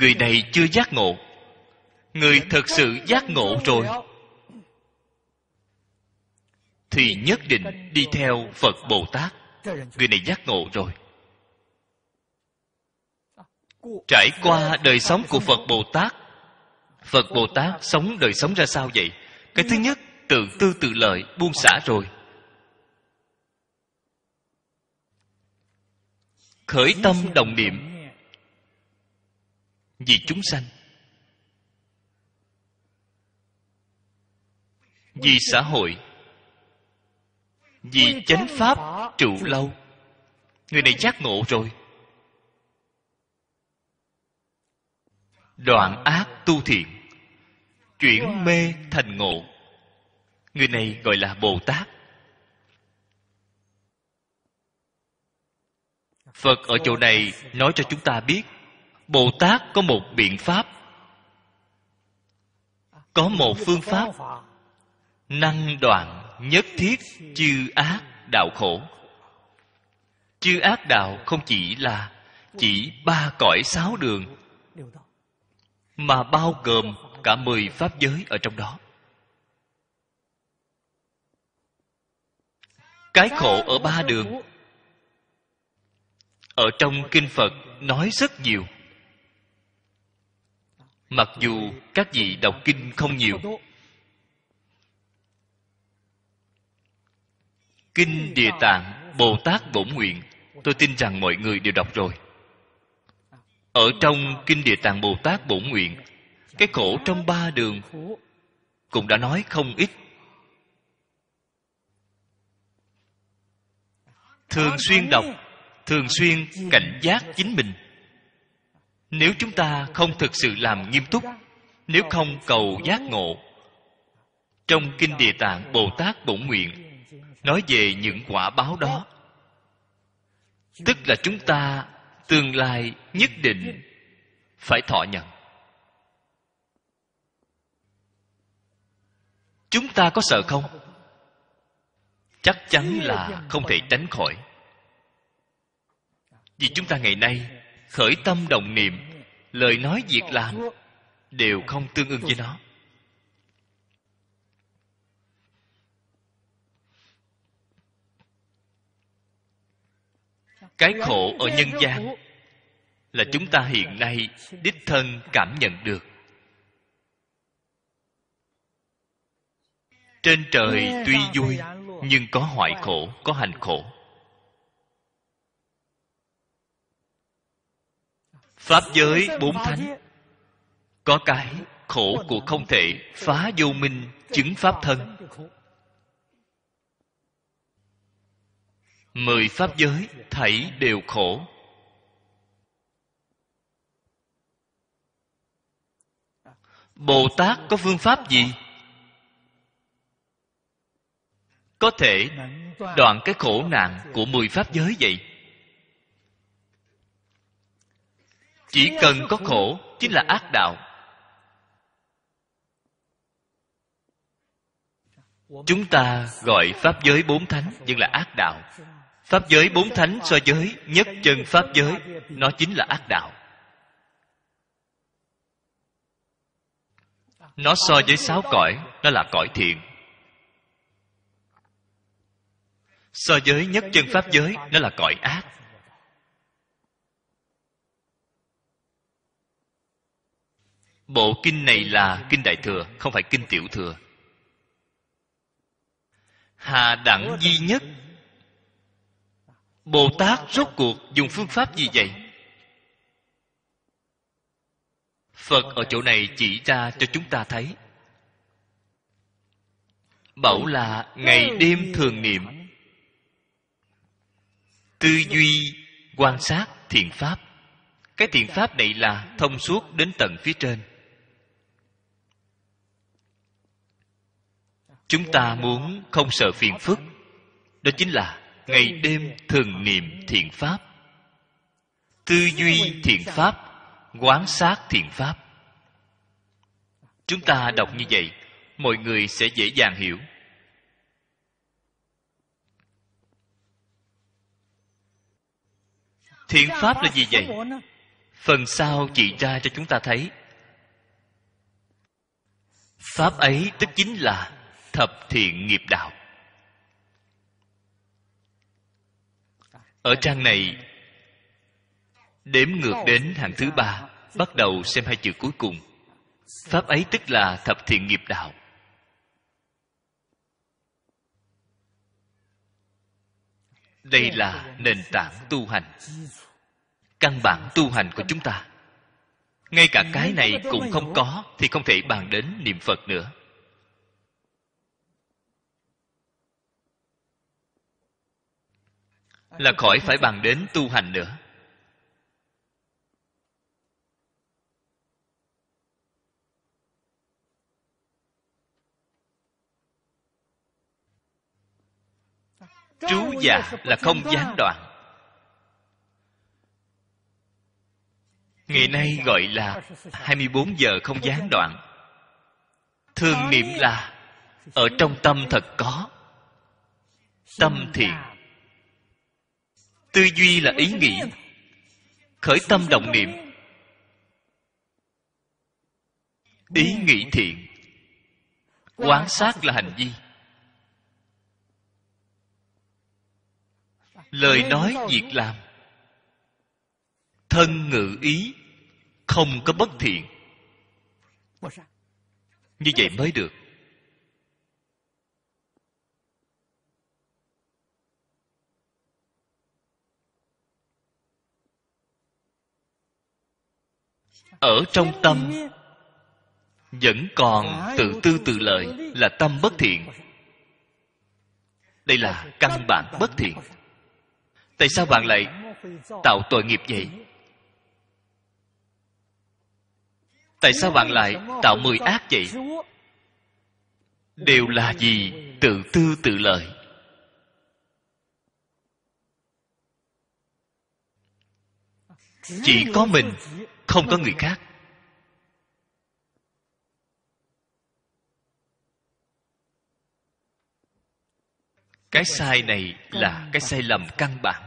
[SPEAKER 1] người này chưa giác ngộ người thật sự giác ngộ rồi thì nhất định đi theo phật bồ tát người này giác ngộ rồi trải qua đời sống của phật bồ tát phật bồ tát sống đời sống ra sao vậy cái thứ nhất tự tư tự lợi buông xả rồi khởi tâm đồng niệm vì chúng sanh vì xã hội vì chánh pháp trụ lâu người này giác ngộ rồi đoạn ác tu thiện chuyển mê thành ngộ người này gọi là bồ tát phật ở chỗ này nói cho chúng ta biết bồ tát có một biện pháp có một phương pháp năng đoạn nhất thiết chư ác đạo khổ chư ác đạo không chỉ là chỉ ba cõi sáu đường mà bao gồm cả mười pháp giới ở trong đó cái khổ ở ba đường ở trong kinh phật nói rất nhiều mặc dù các vị đọc kinh không nhiều kinh địa tạng bồ tát bổn nguyện tôi tin rằng mọi người đều đọc rồi ở trong kinh địa tạng bồ tát bổn nguyện cái khổ trong ba đường cũng đã nói không ít thường xuyên đọc thường xuyên cảnh giác chính mình nếu chúng ta không thực sự làm nghiêm túc nếu không cầu giác ngộ trong kinh địa tạng bồ tát bổn nguyện nói về những quả báo đó tức là chúng ta tương lai nhất định phải thọ nhận chúng ta có sợ không chắc chắn là không thể tránh khỏi vì chúng ta ngày nay khởi tâm đồng niệm lời nói việc làm đều không tương ưng với nó
[SPEAKER 2] cái khổ ở nhân gian
[SPEAKER 1] là chúng ta hiện nay đích thân cảm nhận được trên trời tuy vui nhưng có hoại khổ có hành khổ pháp giới bốn thánh có cái khổ của không thể phá vô minh chứng pháp thân mười pháp giới thảy đều khổ bồ tát có phương pháp gì có thể đoạn cái khổ nạn của mười pháp giới vậy chỉ cần có khổ chính là ác đạo chúng ta gọi pháp giới bốn thánh nhưng là ác đạo pháp giới bốn thánh so với nhất chân pháp giới nó chính là ác đạo nó so với sáu cõi nó là cõi thiện so với nhất chân pháp giới nó là cõi ác Bộ kinh này là kinh Đại Thừa Không phải kinh Tiểu Thừa Hà đẳng duy nhất Bồ Tát rốt cuộc dùng phương pháp gì vậy? Phật ở chỗ này chỉ ra cho chúng ta thấy Bảo là ngày đêm thường niệm Tư duy quan sát thiện pháp Cái thiện pháp này là thông suốt đến tận phía trên chúng ta muốn không sợ phiền phức đó chính là ngày đêm thường niệm thiện pháp tư duy thiện pháp quán sát thiện pháp chúng ta đọc như vậy mọi người sẽ dễ dàng hiểu thiện pháp là gì vậy phần sau chỉ ra cho chúng ta thấy pháp ấy tức chính là thập thiện nghiệp đạo ở trang này đếm ngược đến hàng thứ ba bắt đầu xem hai chữ cuối cùng pháp ấy tức là thập thiện nghiệp đạo đây là nền tảng tu hành căn bản tu hành của chúng ta ngay cả cái này cũng không có thì không thể bàn đến niệm phật nữa là khỏi phải bàn đến tu hành nữa
[SPEAKER 2] trú già là không gián đoạn ngày nay gọi là 24
[SPEAKER 1] giờ không gián đoạn thương niệm là ở trong tâm thật có tâm thiện tư duy là ý nghĩ khởi tâm động niệm ý nghĩ thiện quán sát là hành vi lời nói việc làm thân ngự ý không có bất thiện như vậy mới được ở trong tâm vẫn còn tự tư tự lợi là tâm bất thiện đây là căn bản bất thiện tại sao bạn lại tạo tội nghiệp vậy tại sao bạn lại tạo mười ác vậy đều là gì tự tư tự lợi
[SPEAKER 2] chỉ có mình không có người khác
[SPEAKER 1] cái sai này là cái sai lầm căn bản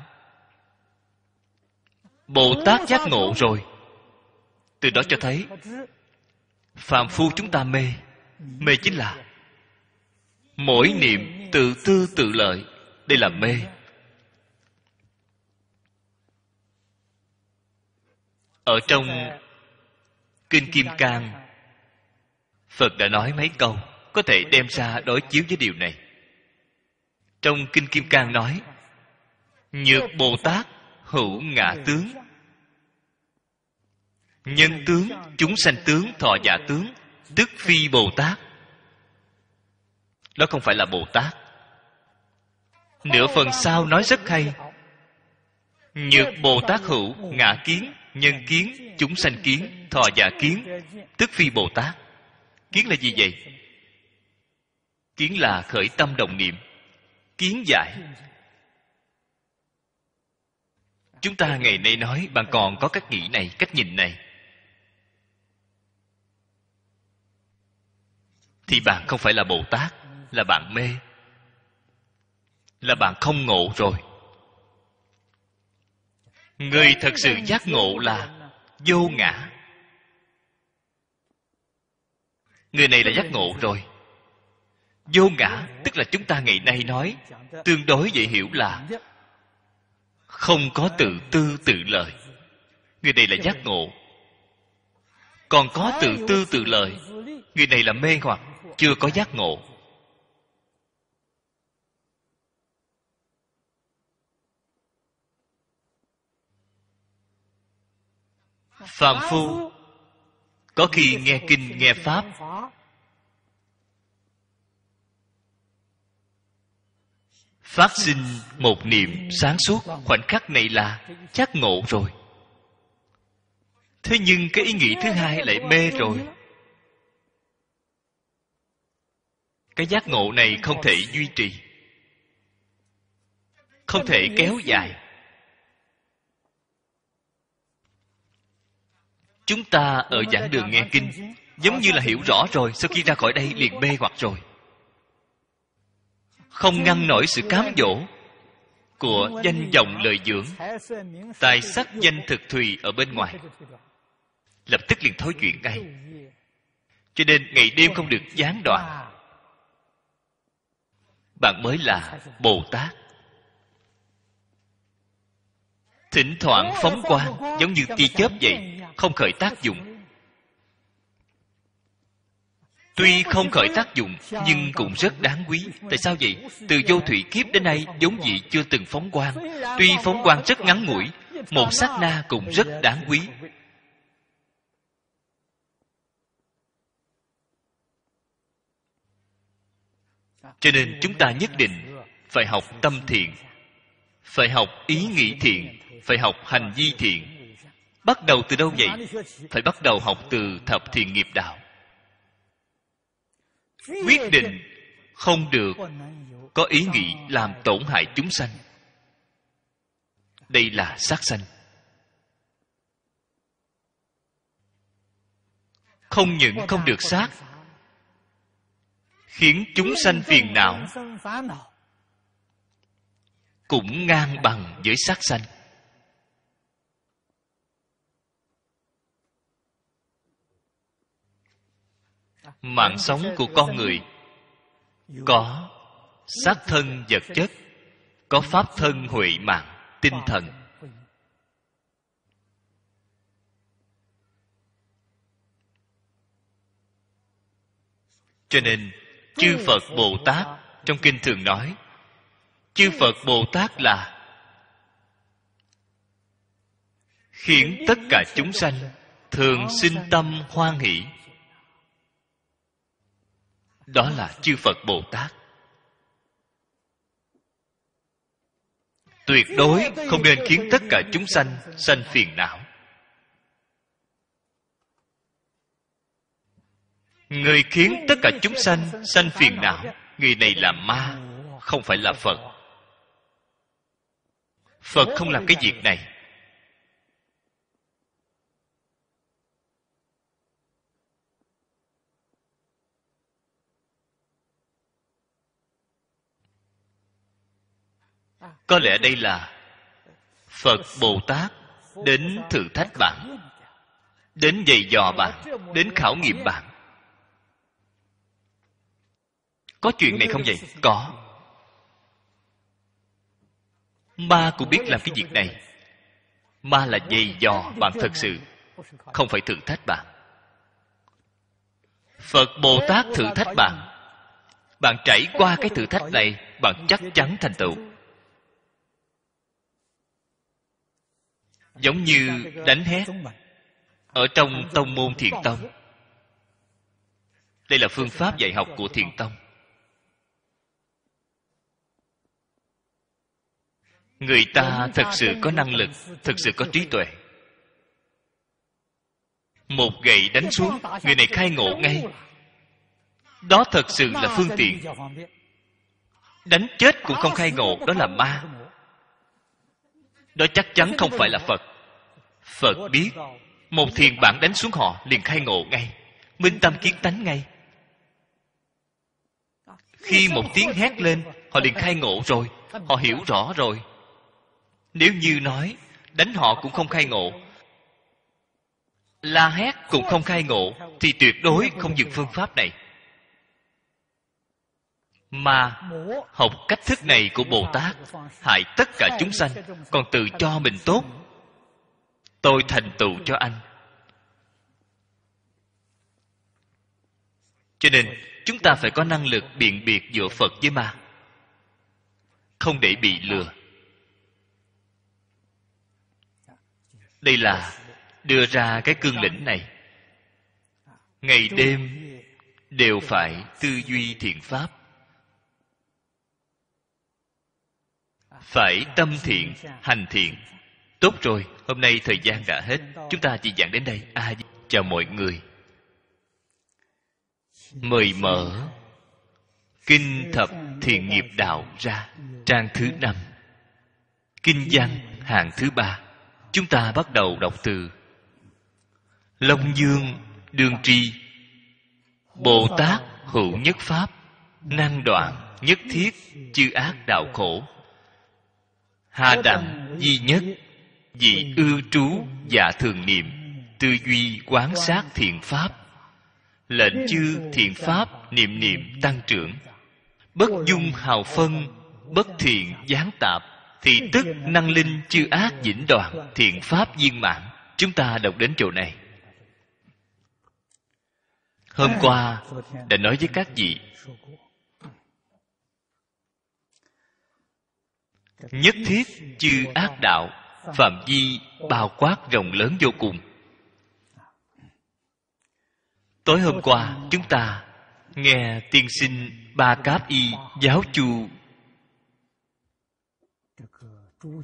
[SPEAKER 1] bồ tát giác ngộ rồi từ đó cho thấy phàm phu chúng ta mê mê chính là mỗi niệm tự tư tự lợi đây là mê ở trong kinh kim cang phật đã nói mấy câu có thể đem ra đối chiếu với điều này trong kinh kim cang nói nhược bồ tát hữu ngã tướng nhân tướng chúng sanh tướng thọ giả tướng tức phi bồ tát đó không phải là bồ tát nửa phần sau nói rất hay nhược bồ tát hữu ngã kiến nhân kiến chúng sanh kiến thọ giả kiến tức phi bồ tát kiến là gì vậy kiến là khởi tâm đồng niệm kiến giải chúng ta ngày nay nói bạn còn có cách nghĩ này cách nhìn này thì bạn không phải là bồ tát là bạn mê là bạn không ngộ rồi người thật sự giác ngộ là vô ngã người này là giác ngộ rồi vô ngã tức là chúng ta ngày nay nói tương đối dễ hiểu là không có tự tư tự lợi người này là giác ngộ còn có tự tư tự lợi người này là mê hoặc chưa có giác ngộ
[SPEAKER 2] phàm phu
[SPEAKER 1] có khi nghe kinh nghe pháp phát sinh một niệm sáng suốt khoảnh khắc này là chắc ngộ rồi thế nhưng cái ý nghĩ thứ hai lại mê rồi cái giác ngộ này không thể duy trì không thể kéo dài Chúng ta ở giảng đường nghe kinh Giống như là hiểu rõ rồi Sau khi ra khỏi đây liền mê hoặc rồi
[SPEAKER 2] Không ngăn nổi sự cám
[SPEAKER 1] dỗ Của danh vọng lợi dưỡng
[SPEAKER 2] Tài sắc danh thực
[SPEAKER 1] thùy ở bên ngoài Lập tức liền thối chuyện ngay Cho nên ngày đêm không được gián đoạn Bạn mới là Bồ Tát Thỉnh thoảng phóng quang Giống như tia chớp vậy không khởi tác dụng tuy không khởi tác dụng nhưng cũng rất đáng quý tại sao vậy từ vô thủy kiếp đến nay vốn dĩ chưa từng phóng quang tuy phóng quang rất ngắn ngủi một sát na cũng rất đáng quý cho nên chúng ta nhất định phải học tâm thiện phải học ý nghĩ thiện phải học hành vi thiện Bắt đầu từ đâu vậy? Phải bắt đầu học từ thập thiện nghiệp đạo. Quyết định không được có ý nghĩ làm tổn hại chúng sanh. Đây là sát sanh. Không những không được sát, khiến chúng sanh phiền não cũng ngang bằng với sát sanh mạng sống của con người có xác thân vật chất có pháp thân huệ mạng tinh thần cho nên chư phật bồ tát trong kinh thường nói chư phật bồ tát là khiến tất cả chúng sanh thường sinh tâm hoan hỷ đó là chư phật bồ tát tuyệt đối không nên khiến tất cả chúng sanh sanh phiền não người khiến tất cả chúng sanh sanh phiền não người này là ma không phải là phật phật không làm cái việc này có lẽ đây là phật bồ tát đến thử thách bạn đến dày dò bạn đến khảo nghiệm bạn có chuyện này không vậy có ma cũng biết làm cái việc này ma là dày dò bạn thật sự không phải thử thách bạn phật bồ tát thử thách bạn bạn trải qua cái thử thách này bạn chắc chắn thành tựu giống như đánh hét ở trong tông môn thiền tông đây là phương pháp dạy học của thiền tông người ta thật sự có năng lực thật sự có trí tuệ một gậy đánh xuống người này khai ngộ ngay đó thật sự là phương tiện đánh chết cũng không khai ngộ đó là ma đó chắc chắn không phải là phật phật biết một thiền bản đánh xuống họ liền khai ngộ ngay minh tâm kiến tánh ngay khi một tiếng hét lên họ liền khai ngộ rồi họ hiểu rõ rồi nếu như nói đánh họ cũng không khai ngộ la hét cũng không khai ngộ thì tuyệt đối không dừng phương pháp này mà học cách thức này của bồ tát hại tất cả chúng sanh còn tự cho mình tốt tôi thành tựu cho anh cho nên chúng ta phải có năng lực biện biệt giữa phật với ma không để bị lừa đây là đưa ra cái cương lĩnh này ngày đêm đều phải tư duy thiện pháp phải tâm thiện hành thiện tốt rồi hôm nay thời gian đã hết chúng ta chỉ giảng đến đây a à, chào mọi người mời mở kinh thập thiện nghiệp đạo ra trang thứ năm kinh văn hàng thứ ba chúng ta bắt đầu đọc từ long dương đương tri
[SPEAKER 2] bồ tát
[SPEAKER 1] hữu nhất pháp năng đoạn nhất thiết chư ác đạo khổ Ha đẳng duy nhất Vì ư trú và thường niệm Tư duy quán sát thiện pháp Lệnh chư thiện pháp niệm niệm tăng trưởng Bất dung hào phân Bất thiện gián tạp Thì tức năng linh chư ác vĩnh đoàn Thiện pháp viên mãn Chúng ta đọc đến chỗ này Hôm qua đã nói với các vị nhất thiết chư ác đạo phạm vi bao quát rộng lớn vô cùng tối hôm qua chúng ta nghe tiên sinh ba cáp y giáo chu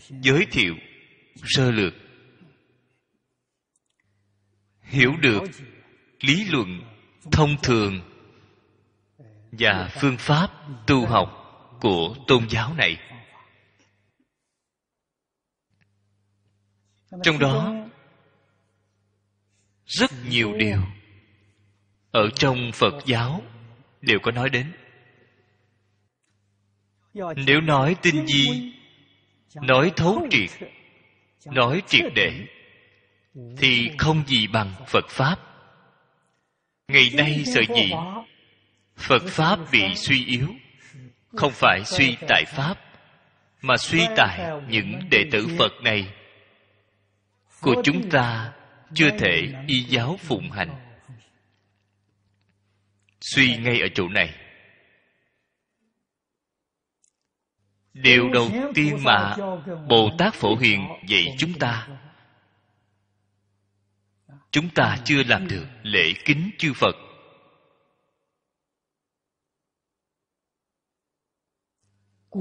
[SPEAKER 1] giới thiệu sơ lược hiểu được lý luận thông thường và phương pháp tu học của tôn giáo này
[SPEAKER 2] trong đó rất nhiều dạ. điều
[SPEAKER 1] ở trong phật giáo đều có nói đến dạ, nếu nói tinh di nói thấu triệt nói triệt để thì dạ. không gì bằng phật pháp ngày nay sợ gì phật pháp bị suy yếu không phải suy tại pháp mà suy tại những đệ tử phật này của chúng ta chưa thể y giáo phụng hành suy ngay ở chỗ này điều đầu tiên mà bồ tát phổ hiền dạy chúng ta chúng ta chưa làm được lễ kính chư phật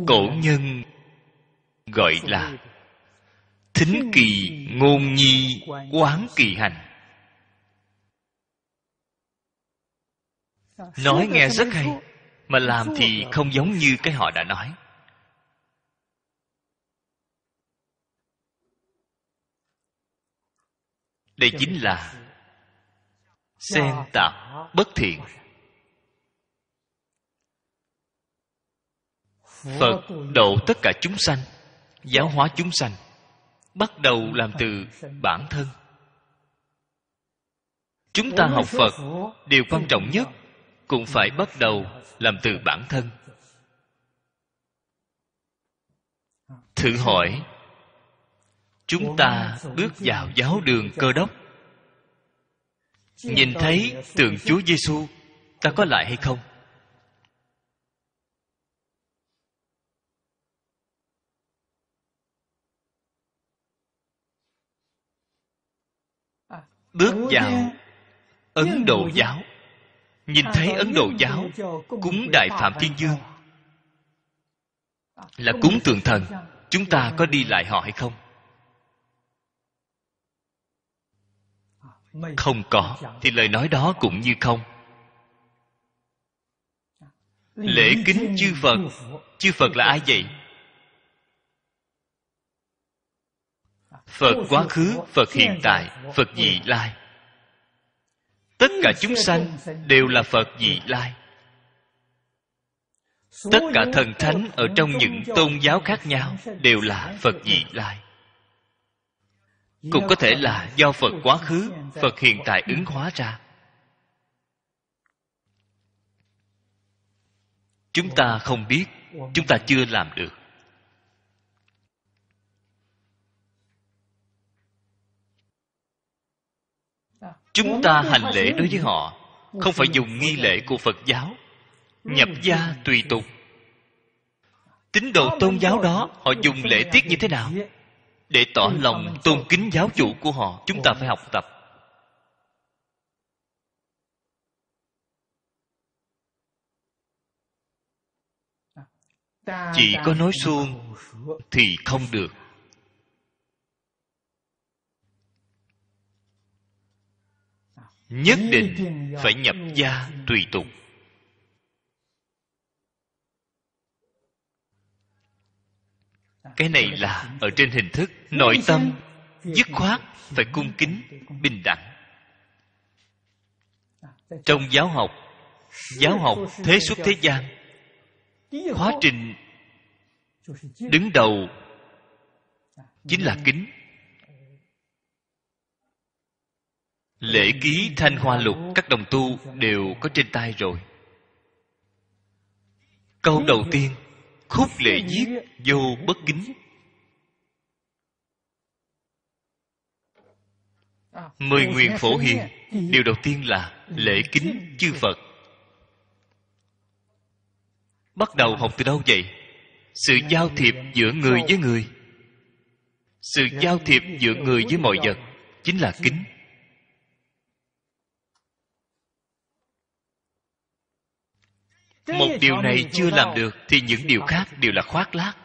[SPEAKER 1] cổ nhân gọi là Thính kỳ ngôn nhi quán kỳ hành
[SPEAKER 2] Nói nghe rất hay
[SPEAKER 1] Mà làm thì không giống như cái họ đã nói Đây chính là
[SPEAKER 2] Xen tạp bất thiện
[SPEAKER 1] Phật độ tất cả chúng sanh Giáo hóa chúng sanh bắt đầu làm từ bản thân chúng ta học phật điều quan trọng nhất cũng phải bắt đầu làm từ bản thân thử hỏi chúng ta bước vào giáo đường cơ đốc nhìn thấy tượng chúa giêsu ta có lại hay không bước vào ấn độ giáo nhìn thấy ấn độ giáo cúng đại phạm thiên dương à, là cúng tượng thần chúng ta có đi lại họ hay không à, không có thì lời nói đó cũng như không à, lễ kính chư phật chư phật là ai vậy phật quá khứ phật hiện tại phật vị lai tất cả chúng sanh đều là phật vị lai tất cả thần thánh ở trong những tôn giáo khác nhau đều là phật vị lai
[SPEAKER 2] cũng có thể là do phật quá khứ phật hiện tại ứng hóa
[SPEAKER 1] ra chúng ta không biết chúng ta chưa làm được
[SPEAKER 2] chúng ta hành lễ đối với họ
[SPEAKER 1] không phải dùng nghi lễ của phật giáo ừ. nhập gia tùy tục tín đồ tôn giáo đó họ dùng lễ tiết như thế nào để tỏ lòng tôn kính giáo chủ của họ chúng ta phải học tập
[SPEAKER 2] chỉ có nói suông
[SPEAKER 1] thì không được
[SPEAKER 2] nhất định phải nhập gia
[SPEAKER 1] tùy tục cái này là ở trên hình thức nội tâm dứt khoát phải cung kính bình đẳng à, trong giáo học giáo học thế xuất thế gian quá trình đứng đầu à, chính là kính lễ ký thanh hoa lục các đồng tu đều có trên tay rồi câu đầu tiên khúc lễ giết vô bất kính
[SPEAKER 2] mười nguyện phổ hiền điều đầu
[SPEAKER 1] tiên là lễ kính chư phật bắt đầu học từ đâu vậy sự giao thiệp giữa người với người sự giao thiệp giữa người với mọi vật chính là kính
[SPEAKER 2] một điều này chưa làm được thì những điều khác đều là khoác
[SPEAKER 1] lác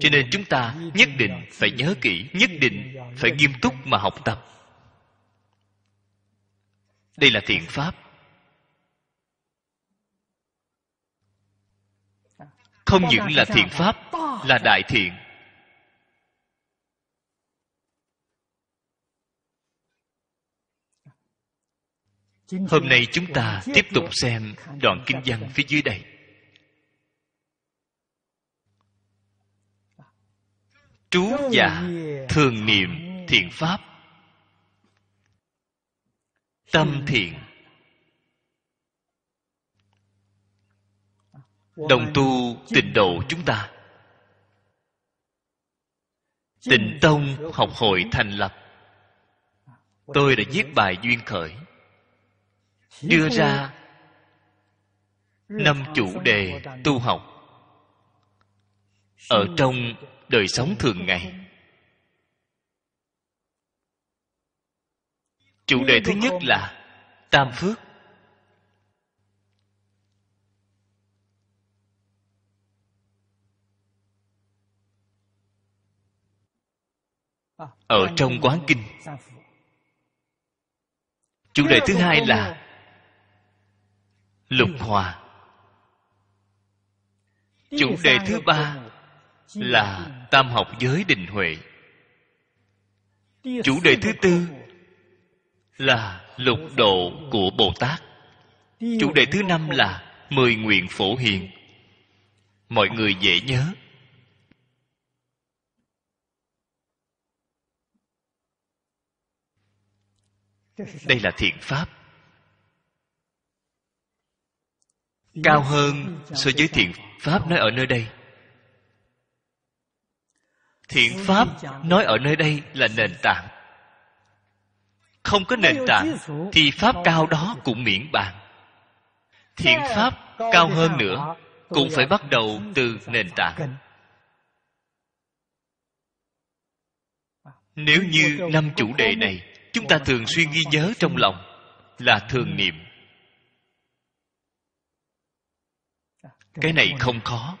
[SPEAKER 1] cho nên chúng ta nhất định phải nhớ kỹ nhất định phải nghiêm túc mà học tập đây là thiện pháp
[SPEAKER 2] không những là thiện pháp là
[SPEAKER 1] đại thiện hôm nay chúng ta tiếp tục xem đoạn kinh văn phía dưới đây trú giả thường niệm thiện pháp tâm thiện đồng tu tình độ chúng ta
[SPEAKER 2] tịnh tông học
[SPEAKER 1] hội thành lập tôi đã viết bài duyên khởi đưa ra
[SPEAKER 2] năm chủ đề tu
[SPEAKER 1] học ở trong đời sống thường ngày chủ đề thứ nhất là tam phước ở trong quán kinh chủ đề thứ hai là lục hòa chủ đề thứ ba là tam học giới định huệ
[SPEAKER 2] chủ đề thứ tư
[SPEAKER 1] là lục độ của bồ tát chủ đề thứ năm là mười nguyện phổ hiền mọi người dễ nhớ đây là thiện pháp cao hơn so với thiện pháp nói ở nơi đây thiện pháp nói ở nơi đây là nền tảng không có nền tảng thì pháp cao đó cũng miễn bàn thiện pháp
[SPEAKER 2] cao hơn nữa cũng phải bắt
[SPEAKER 1] đầu từ nền tảng nếu như năm chủ đề này chúng ta thường xuyên ghi nhớ trong lòng là thường niệm
[SPEAKER 2] cái này không khó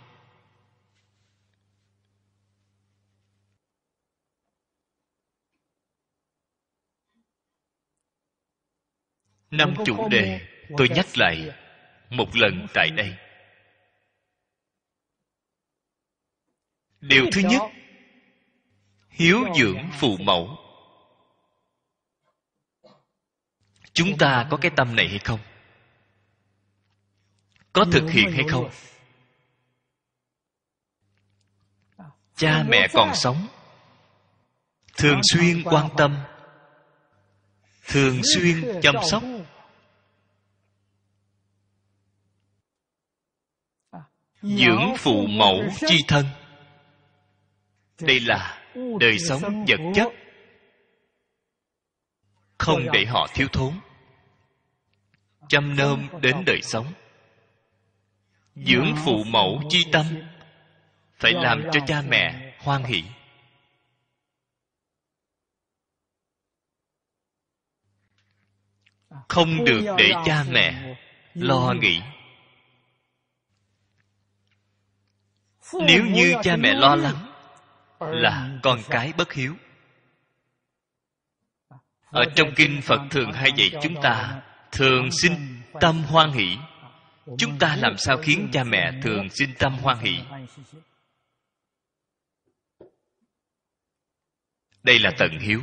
[SPEAKER 1] năm chủ đề tôi nhắc lại một lần tại đây điều thứ nhất hiếu dưỡng phụ mẫu chúng ta có cái tâm này hay không có thực hiện hay không
[SPEAKER 2] cha mẹ còn sống
[SPEAKER 1] thường xuyên quan tâm thường xuyên chăm sóc
[SPEAKER 2] dưỡng phụ mẫu chi
[SPEAKER 1] thân đây là đời sống vật chất không để họ thiếu thốn chăm nom đến đời sống
[SPEAKER 2] dưỡng phụ mẫu chi tâm
[SPEAKER 1] phải làm cho cha mẹ hoan hỷ không được để cha mẹ lo nghĩ
[SPEAKER 2] nếu như cha mẹ lo lắng
[SPEAKER 1] là con cái bất hiếu
[SPEAKER 2] ở trong kinh phật thường hay dạy chúng ta
[SPEAKER 1] thường xin tâm hoan hỷ chúng ta làm sao khiến cha mẹ thường sinh tâm hoan hỷ đây là tận hiếu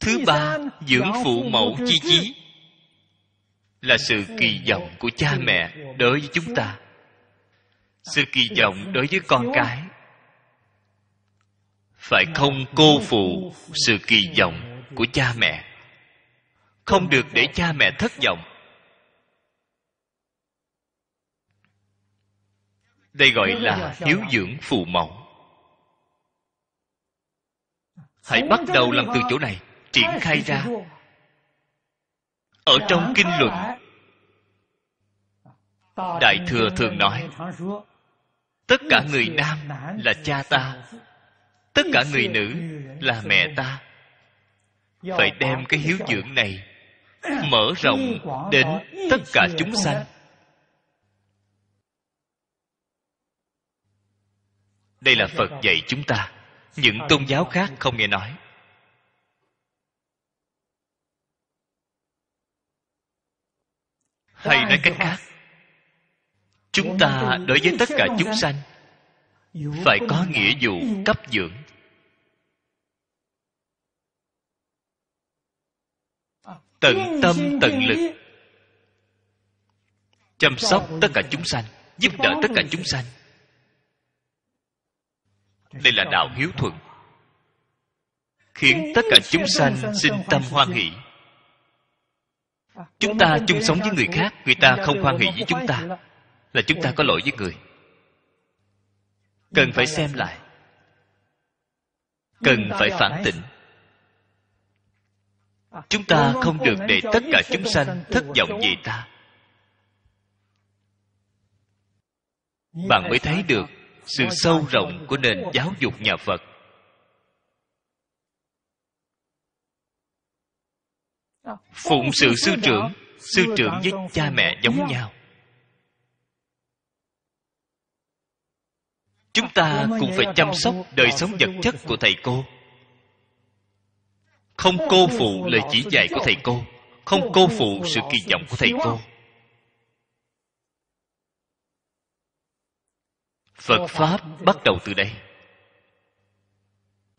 [SPEAKER 2] thứ ba dưỡng phụ mẫu chi chí
[SPEAKER 1] là sự kỳ vọng của cha mẹ đối với chúng ta sự kỳ vọng đối với con cái phải không cô phụ sự kỳ vọng của cha mẹ không được để cha mẹ thất vọng đây gọi là hiếu dưỡng phù mẫu hãy bắt đầu làm từ chỗ này
[SPEAKER 2] triển khai ra ở trong kinh luận đại thừa thường nói
[SPEAKER 1] tất cả người nam là cha ta tất cả người nữ là mẹ ta phải đem cái hiếu dưỡng này mở rộng đến tất cả chúng sanh đây là phật dạy chúng ta những tôn giáo khác không nghe nói hay nói cách khác
[SPEAKER 2] chúng ta đối với tất cả chúng sanh phải có nghĩa vụ cấp dưỡng tận tâm tận lực
[SPEAKER 1] chăm sóc tất cả chúng sanh giúp đỡ tất cả chúng sanh đây là đạo hiếu thuận khiến tất cả chúng sanh sinh tâm hoan hỷ
[SPEAKER 2] chúng ta chung sống với người khác người ta không hoan hỷ với chúng ta
[SPEAKER 1] là chúng ta có lỗi với người cần phải xem lại
[SPEAKER 2] cần phải phản tỉnh chúng ta không được để tất cả chúng sanh thất vọng vì ta
[SPEAKER 1] bạn mới thấy được sự sâu rộng của nền giáo dục nhà phật
[SPEAKER 2] phụng sự sư trưởng sư trưởng với cha mẹ giống dạ. nhau
[SPEAKER 1] chúng ta dạ, cũng dạ phải chăm sóc đời sống vật chất của thầy cô không cô phụ lời chỉ dạy của thầy cô không cô phụ sự kỳ vọng của thầy cô phật pháp bắt đầu từ đây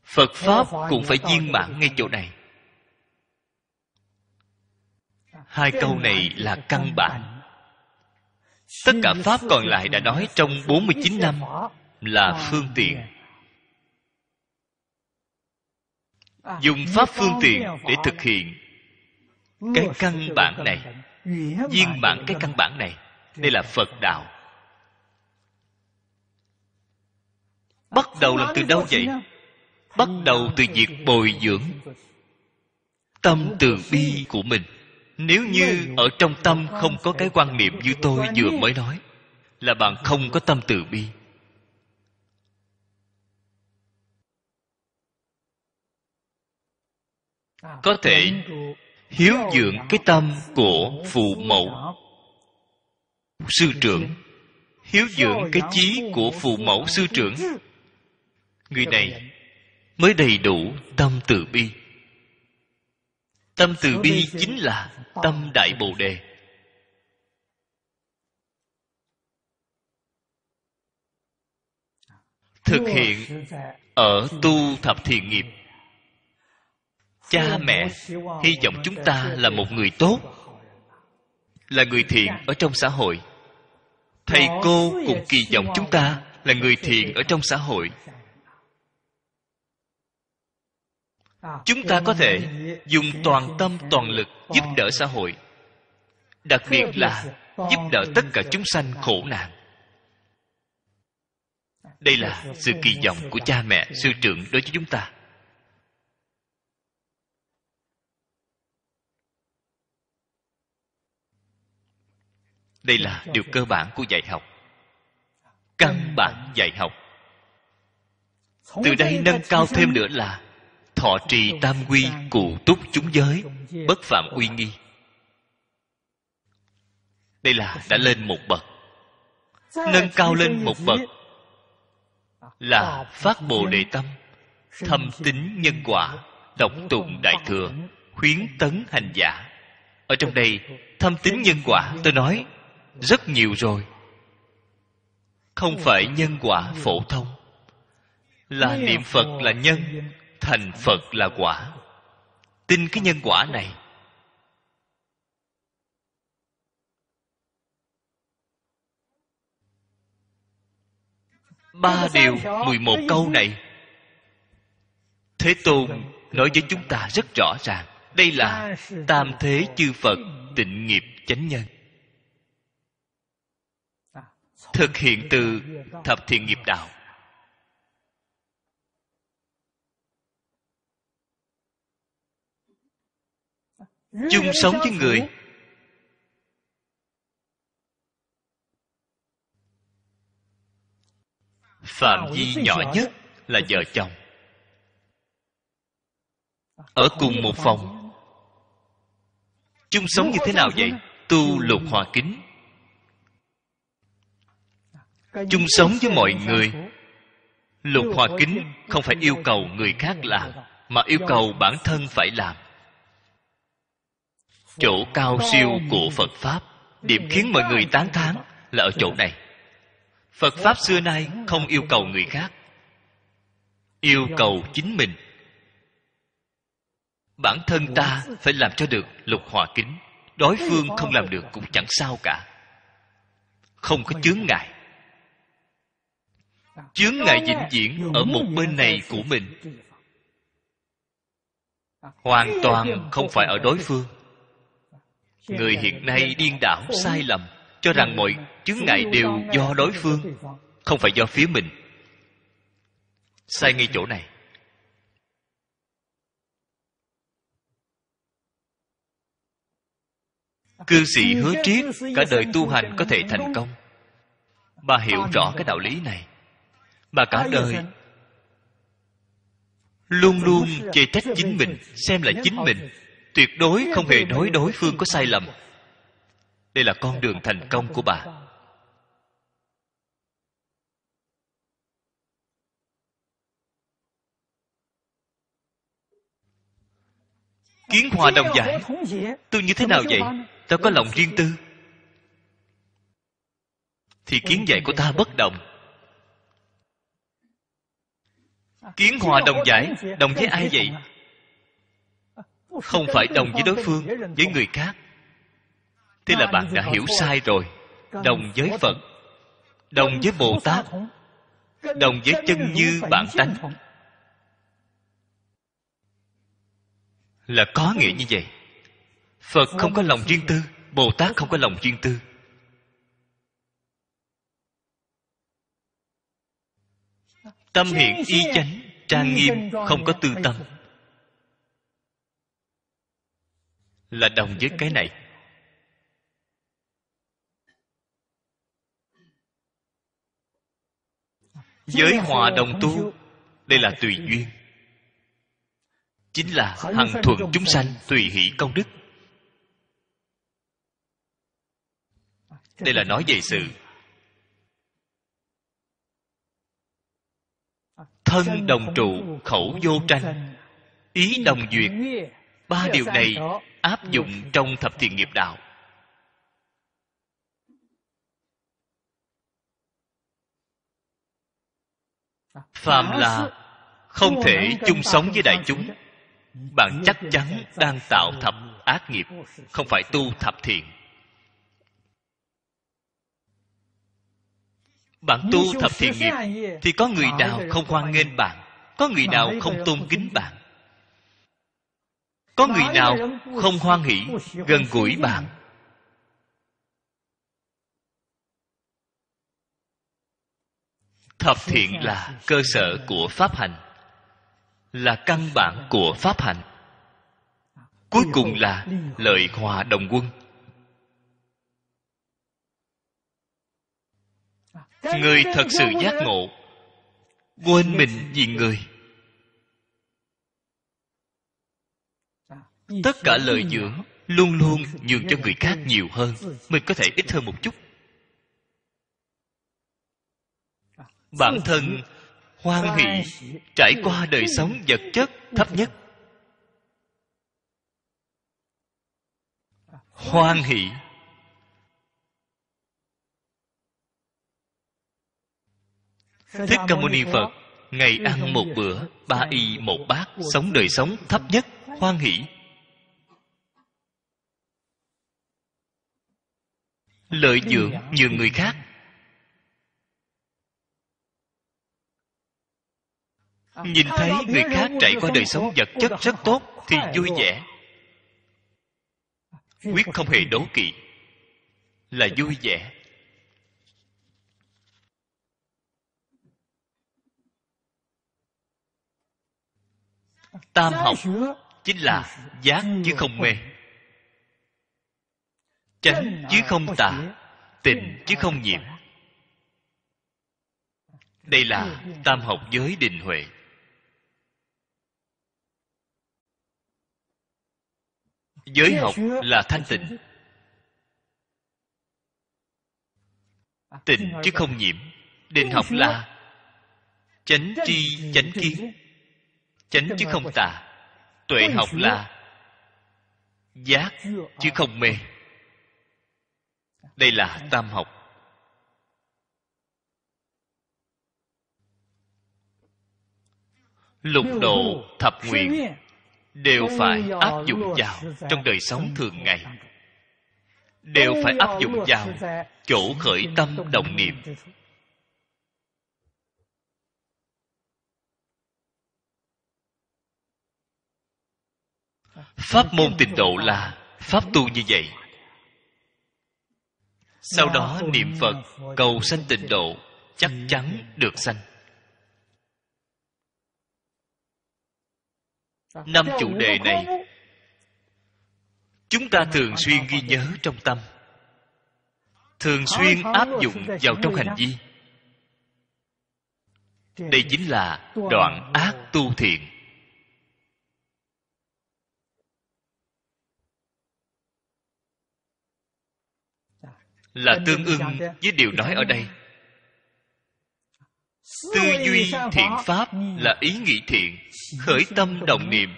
[SPEAKER 1] phật pháp cũng phải viên mãn ngay chỗ này hai câu này là căn bản tất cả pháp còn lại đã nói trong 49 năm là phương tiện dùng pháp phương tiện để thực hiện cái căn bản này
[SPEAKER 2] viên mãn cái căn
[SPEAKER 1] bản này đây là phật đạo bắt đầu là từ đâu vậy bắt đầu từ việc bồi dưỡng tâm từ bi của mình nếu như ở trong tâm không có cái quan niệm như tôi vừa mới nói là bạn không có tâm từ bi có thể hiếu dưỡng cái tâm của phụ mẫu sư trưởng hiếu dưỡng cái chí của phụ mẫu sư trưởng người này mới đầy đủ tâm từ bi tâm từ bi chính là tâm đại bồ đề thực hiện ở tu thập thiện nghiệp
[SPEAKER 2] cha mẹ hy vọng chúng ta là một
[SPEAKER 1] người tốt là người dạ. thiện ở trong xã hội thầy cô cũng kỳ vọng chúng ta là người thiện ở trong xã hội
[SPEAKER 2] À, chúng ta có thể
[SPEAKER 1] dùng toàn tâm toàn lực giúp đỡ xã hội đặc biệt là
[SPEAKER 2] giúp đỡ tất cả chúng sanh khổ nạn đây là sự kỳ vọng của cha mẹ sư
[SPEAKER 1] trưởng đối với chúng ta đây là điều cơ bản của dạy học căn bản dạy học
[SPEAKER 2] từ đây nâng cao thêm nữa
[SPEAKER 1] là thọ trì tam quy cụ túc chúng giới bất phạm uy nghi đây là đã lên một bậc
[SPEAKER 2] nâng cao lên một bậc
[SPEAKER 1] là phát bồ đề tâm thâm tính nhân quả độc tụng đại thừa khuyến tấn hành giả ở trong đây thâm tính nhân quả tôi nói rất nhiều rồi không phải nhân quả phổ thông là niệm phật là nhân thành phật là quả tin cái nhân quả này ba điều mười một câu này thế tôn nói với chúng ta rất rõ ràng đây là tam thế chư phật tịnh nghiệp chánh nhân thực hiện từ thập thiện nghiệp đạo
[SPEAKER 2] chung sống với người
[SPEAKER 1] phạm vi nhỏ nhất là vợ chồng ở cùng một phòng chung sống như thế nào vậy tu lục hòa kính chung sống với mọi người lục hòa kính không phải yêu cầu người khác làm mà yêu cầu bản thân phải làm chỗ cao siêu của phật pháp điểm khiến mọi người tán thán là ở chỗ này phật pháp xưa nay không yêu cầu người khác yêu cầu chính mình bản thân ta phải làm cho được lục hòa kính đối phương không làm được cũng chẳng sao cả không có chướng ngại chướng ngại vĩnh viễn ở một bên này của mình
[SPEAKER 2] hoàn toàn không phải ở
[SPEAKER 1] đối phương người hiện nay điên đảo sai lầm cho rằng mọi chứng ngại đều do đối phương không phải do phía mình sai ngay chỗ này cư sĩ hứa triết cả đời tu hành có thể thành công bà hiểu rõ cái đạo lý này bà cả đời luôn luôn chê trách chính mình xem là chính mình tuyệt đối không hề nói đối phương có sai lầm đây là con đường thành công của bà
[SPEAKER 2] kiến hòa đồng giải tôi như thế nào vậy ta có lòng riêng tư
[SPEAKER 1] thì kiến dạy của ta bất động
[SPEAKER 2] kiến hòa đồng giải đồng với ai vậy không phải đồng với đối phương
[SPEAKER 1] với người khác thế là bạn đã hiểu sai rồi đồng với phật đồng với bồ tát
[SPEAKER 2] đồng với chân như bản tánh
[SPEAKER 1] là có nghĩa như vậy phật không có lòng riêng tư bồ tát không có lòng riêng tư tâm hiện y chánh
[SPEAKER 2] trang nghiêm không có tư tâm
[SPEAKER 1] là đồng với cái này giới hòa đồng tu đây là tùy duyên chính là hằng thuận chúng sanh tùy hỷ công đức đây là nói về sự thân đồng trụ khẩu vô tranh ý đồng duyệt
[SPEAKER 2] ba điều này
[SPEAKER 1] áp dụng trong thập thiện nghiệp đạo
[SPEAKER 2] phàm là
[SPEAKER 1] không thể chung sống với đại chúng bạn chắc chắn đang tạo thập ác nghiệp không phải tu thập thiện bạn tu thập thiện nghiệp thì có người nào không hoan nghênh bạn có người nào không tôn kính bạn có người nào không hoan hỷ gần gũi bạn thập thiện là cơ sở của pháp hành là căn bản của pháp hành cuối cùng là lợi hòa đồng quân
[SPEAKER 2] người thật sự giác ngộ
[SPEAKER 1] quên mình vì người
[SPEAKER 2] tất cả lời dưỡng luôn luôn nhường cho người khác nhiều hơn mình có thể ít hơn một
[SPEAKER 1] chút bản thân hoan hỷ trải qua đời sống vật chất thấp nhất hoan hỷ
[SPEAKER 2] thích ca mâu ni phật ngày ăn một bữa
[SPEAKER 1] ba y một bát sống đời sống thấp nhất hoan hỷ lợi dưỡng nhường người khác à, nhìn thấy người khác trải qua đời sống vật chất rất tốt thì vui vẻ quyết không hề đố kỵ là vui vẻ tam học chính là giác chứ không mê chánh chứ không tà tịnh chứ không nhiễm đây là tam học giới định huệ giới học là thanh tịnh à, tịnh chứ không nhiễm định học là chánh tri chánh kiến chánh chứ không tà tuệ học là giác chứ à. không mê đây là tam học lục độ thập nguyện đều phải áp dụng vào trong đời sống thường ngày đều phải áp dụng vào chỗ khởi tâm đồng niệm
[SPEAKER 2] pháp môn tịnh độ là
[SPEAKER 1] pháp tu như vậy sau đó niệm phật cầu sanh tịnh độ chắc chắn được sanh
[SPEAKER 2] năm chủ đề này
[SPEAKER 1] chúng ta thường xuyên ghi nhớ trong tâm thường xuyên áp dụng vào trong hành vi đây chính là đoạn ác tu thiện là tương ưng với điều nói ở đây
[SPEAKER 2] tư duy thiện pháp là ý nghĩ thiện
[SPEAKER 1] khởi tâm đồng niệm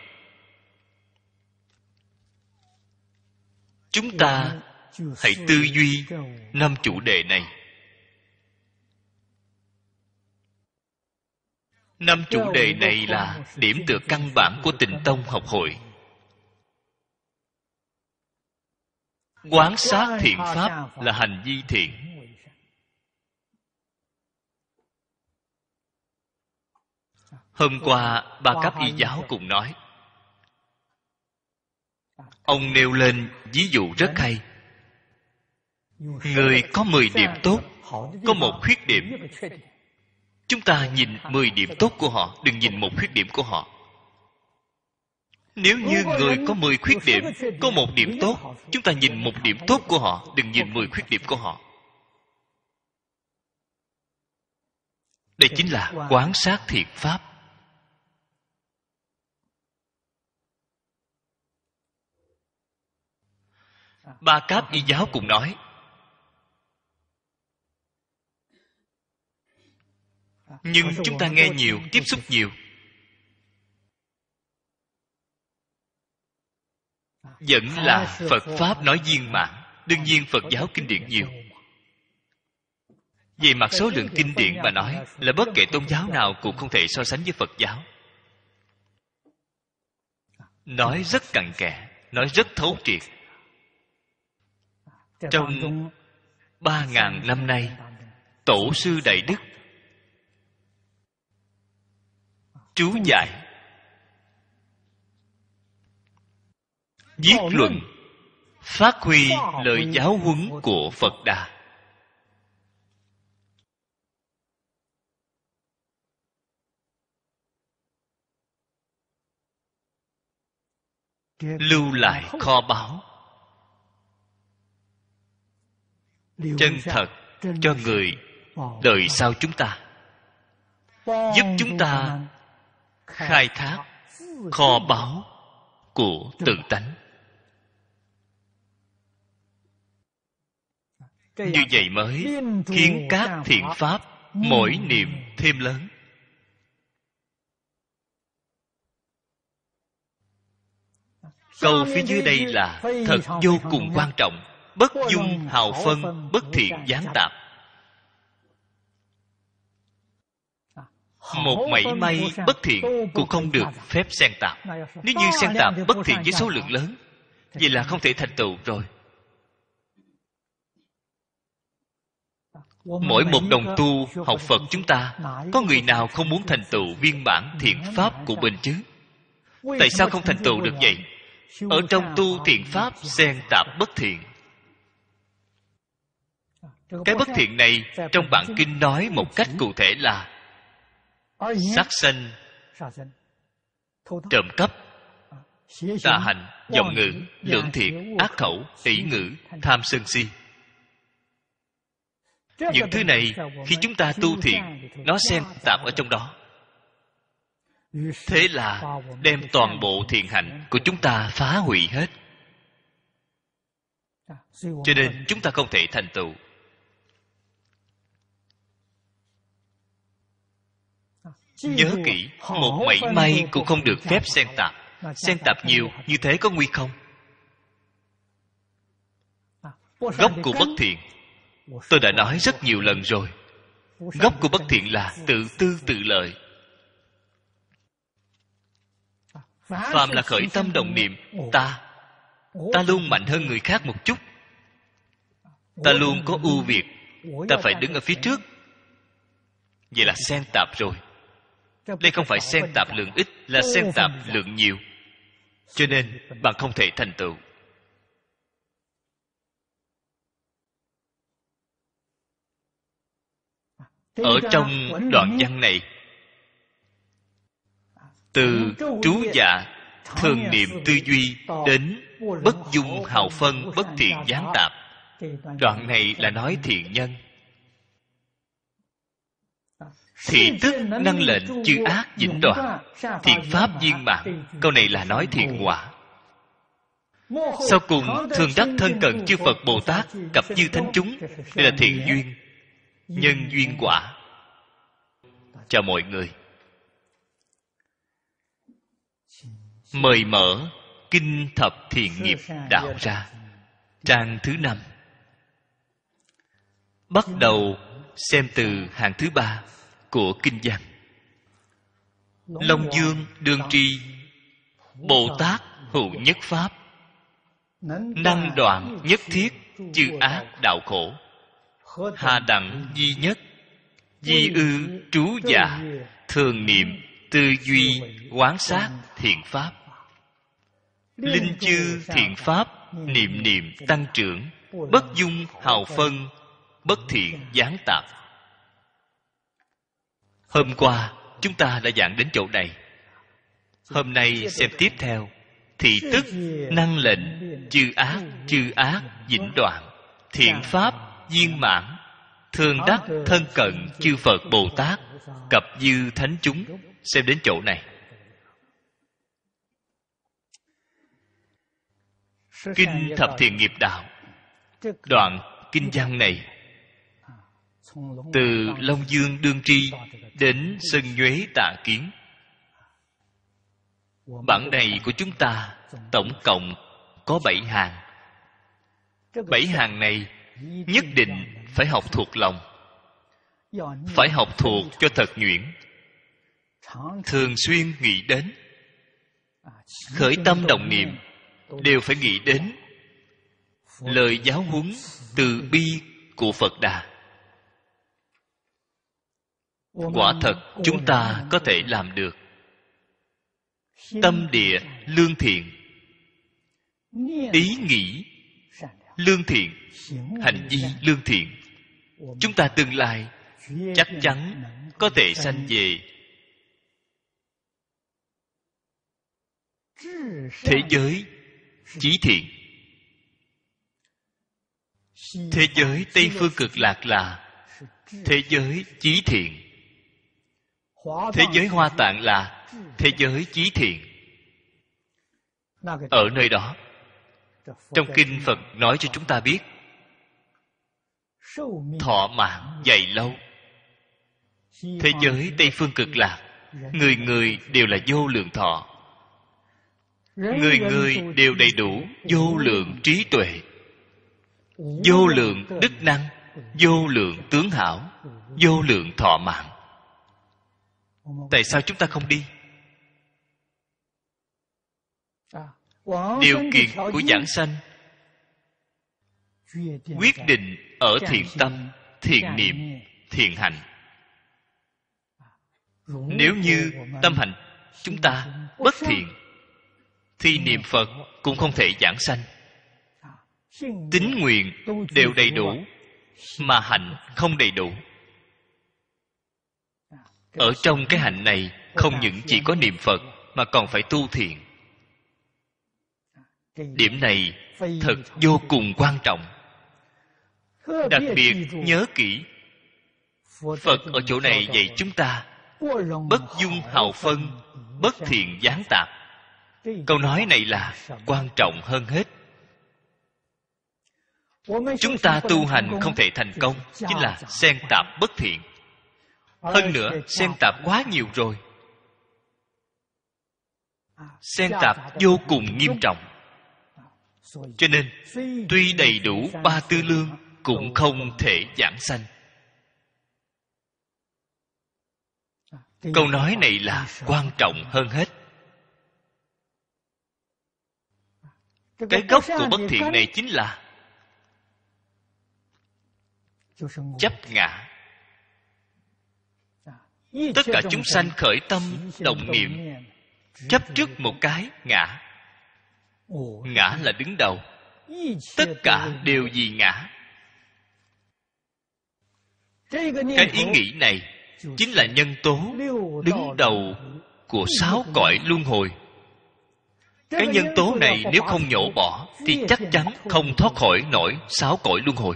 [SPEAKER 1] chúng ta hãy tư duy năm chủ đề này năm chủ đề này là điểm tựa căn bản của tình tông học hội
[SPEAKER 2] quán sát thiện pháp là hành
[SPEAKER 1] vi thiện hôm qua ba cấp y giáo cùng nói ông nêu lên ví dụ rất hay người có mười điểm tốt có một khuyết điểm chúng ta nhìn mười điểm tốt của họ đừng nhìn một khuyết điểm của họ nếu như người có 10 khuyết điểm có một điểm tốt chúng ta nhìn một điểm tốt của họ đừng nhìn 10 khuyết điểm của họ đây chính là quán sát thiện pháp ba cáp y giáo cùng nói
[SPEAKER 2] nhưng chúng ta nghe nhiều tiếp
[SPEAKER 1] xúc nhiều vẫn là phật pháp nói viên mãn đương nhiên phật giáo kinh điển nhiều về mặt số lượng kinh điển mà nói là bất kể tôn giáo nào cũng không thể so sánh với phật giáo nói rất cặn kẽ nói rất thấu triệt trong ba ngàn năm nay tổ sư đại đức chú giải viết luận phát huy lời giáo huấn của phật đà lưu lại kho báu
[SPEAKER 2] chân thật cho người
[SPEAKER 1] đời sau chúng ta giúp chúng ta khai thác kho báu của tự tánh như à, vậy mới khiến các thiện pháp
[SPEAKER 2] mỗi niệm thêm lớn câu phía dưới đây là thật vô cùng quan
[SPEAKER 1] trọng bất dung hào phân bất thiện gián tạp à, một mảy may bất thiện cũng không được phép xen tạp
[SPEAKER 2] nếu như xen tạp bất thiện với số lượng
[SPEAKER 1] lớn vậy là không thể thành tựu rồi mỗi một đồng tu học phật chúng ta có người nào không muốn thành tựu viên mãn thiện pháp của mình chứ tại sao không thành tựu được vậy ở trong tu thiện pháp xen tạp bất thiện cái bất thiện này trong bản kinh nói một cách cụ thể là sát sanh trộm cắp tà hành dòng ngữ lưỡng thiệt ác khẩu tỷ ngữ tham sân si
[SPEAKER 2] những thứ này khi chúng ta tu thiện nó xen
[SPEAKER 1] tạp ở trong đó thế là đem toàn bộ thiện hạnh của chúng ta phá hủy hết dạ, cho nên chúng ta không thể thành tựu dạ, nhớ kỹ một mảy may cũng không được phép xen tạp xen tạp nhiều như thế có nguy không dạ, gốc của bất thiện tôi đã nói rất nhiều lần rồi gốc của bất thiện là tự tư tự lợi phàm là khởi tâm đồng niệm ta ta luôn mạnh hơn người khác một chút ta luôn có ưu việt ta phải đứng ở phía trước vậy là xen tạp rồi đây không phải xen tạp lượng ít là xen tạp lượng nhiều cho nên bạn không thể thành tựu ở trong đoạn văn này từ trú dạ thường niệm tư duy đến bất dung hào phân bất thiện gián tạp đoạn này là nói thiện nhân thị tức năng lệnh chư ác dĩnh đoạn thiện pháp viên mạng câu này là nói thiện quả
[SPEAKER 2] sau cùng thường đắc thân cận chư phật bồ tát cặp như thánh chúng đây là thiện duyên
[SPEAKER 1] nhân duyên quả chào mọi người mời mở kinh thập thiện nghiệp đạo ra trang thứ năm bắt đầu xem từ hàng thứ ba của kinh văn long dương đương tri bồ tát hữu nhất pháp
[SPEAKER 2] năng đoạn nhất
[SPEAKER 1] thiết chư ác đạo khổ hà đẳng duy nhất
[SPEAKER 2] di ư trú giả
[SPEAKER 1] thường niệm tư duy quán sát thiện pháp
[SPEAKER 2] linh chư thiện
[SPEAKER 1] pháp niệm niệm tăng trưởng bất dung hào phân bất thiện gián tạp hôm qua chúng ta đã giảng đến chỗ này hôm nay xem tiếp theo thì tức năng lệnh chư ác chư ác dĩnh đoạn thiện pháp viên mãn thường đắc thân cận chư phật bồ tát cập dư thánh chúng xem đến chỗ này
[SPEAKER 2] kinh thập thiện nghiệp
[SPEAKER 1] đạo đoạn kinh văn này từ long dương đương tri đến sân nhuế tạ kiến bản này của chúng ta tổng cộng có bảy hàng bảy hàng này nhất định phải học thuộc lòng phải học thuộc cho thật nhuyễn thường xuyên nghĩ đến khởi tâm động niệm đều phải nghĩ đến lời giáo huấn từ bi của phật đà
[SPEAKER 2] quả thật chúng ta có thể
[SPEAKER 1] làm được tâm địa lương thiện
[SPEAKER 2] ý nghĩ
[SPEAKER 1] lương thiện hành vi lương thiện chúng ta tương lai chắc chắn có thể sanh về
[SPEAKER 2] thế giới
[SPEAKER 1] chí thiện thế giới tây phương cực lạc là thế giới chí thiện
[SPEAKER 2] thế giới hoa tạng là thế
[SPEAKER 1] giới chí thiện ở nơi đó trong kinh phật nói cho chúng ta biết thọ mạng dày lâu thế giới tây phương cực lạc người người đều là vô lượng thọ người người đều đầy đủ vô lượng trí tuệ vô lượng đức năng vô lượng tướng hảo vô lượng thọ mạng tại sao chúng ta không đi
[SPEAKER 2] điều kiện của giảng
[SPEAKER 1] sanh quyết định ở thiện tâm thiện niệm thiện hành nếu như tâm hành chúng ta bất thiện thì niệm phật cũng không thể giảng sanh Tính nguyện đều đầy đủ mà hạnh không đầy đủ ở trong cái hạnh này không những chỉ có niệm phật mà còn phải tu thiện điểm này thật vô cùng quan trọng đặc biệt nhớ kỹ phật ở chỗ này dạy chúng ta bất dung hào phân bất thiện gián tạp câu nói này là quan trọng hơn hết
[SPEAKER 2] chúng ta tu hành không thể
[SPEAKER 1] thành công chính là xen tạp bất thiện hơn nữa xen tạp quá nhiều rồi à, xen tạp vô cùng nghiêm trọng à, cho nên tuy đầy đủ ba tư lương cũng không thể giảng sanh à, câu nói này là quan trọng hơn hết à,
[SPEAKER 2] cái gốc của bất thiện này
[SPEAKER 1] chính là chấp ngã à, tất cả chúng sanh khởi tâm đồng niệm chấp trước một cái ngã ngã là đứng đầu tất cả đều vì ngã cái ý nghĩ này chính là nhân tố đứng đầu của sáu cõi luân hồi cái nhân tố này nếu không nhổ bỏ thì chắc chắn không thoát khỏi nổi sáu cõi luân hồi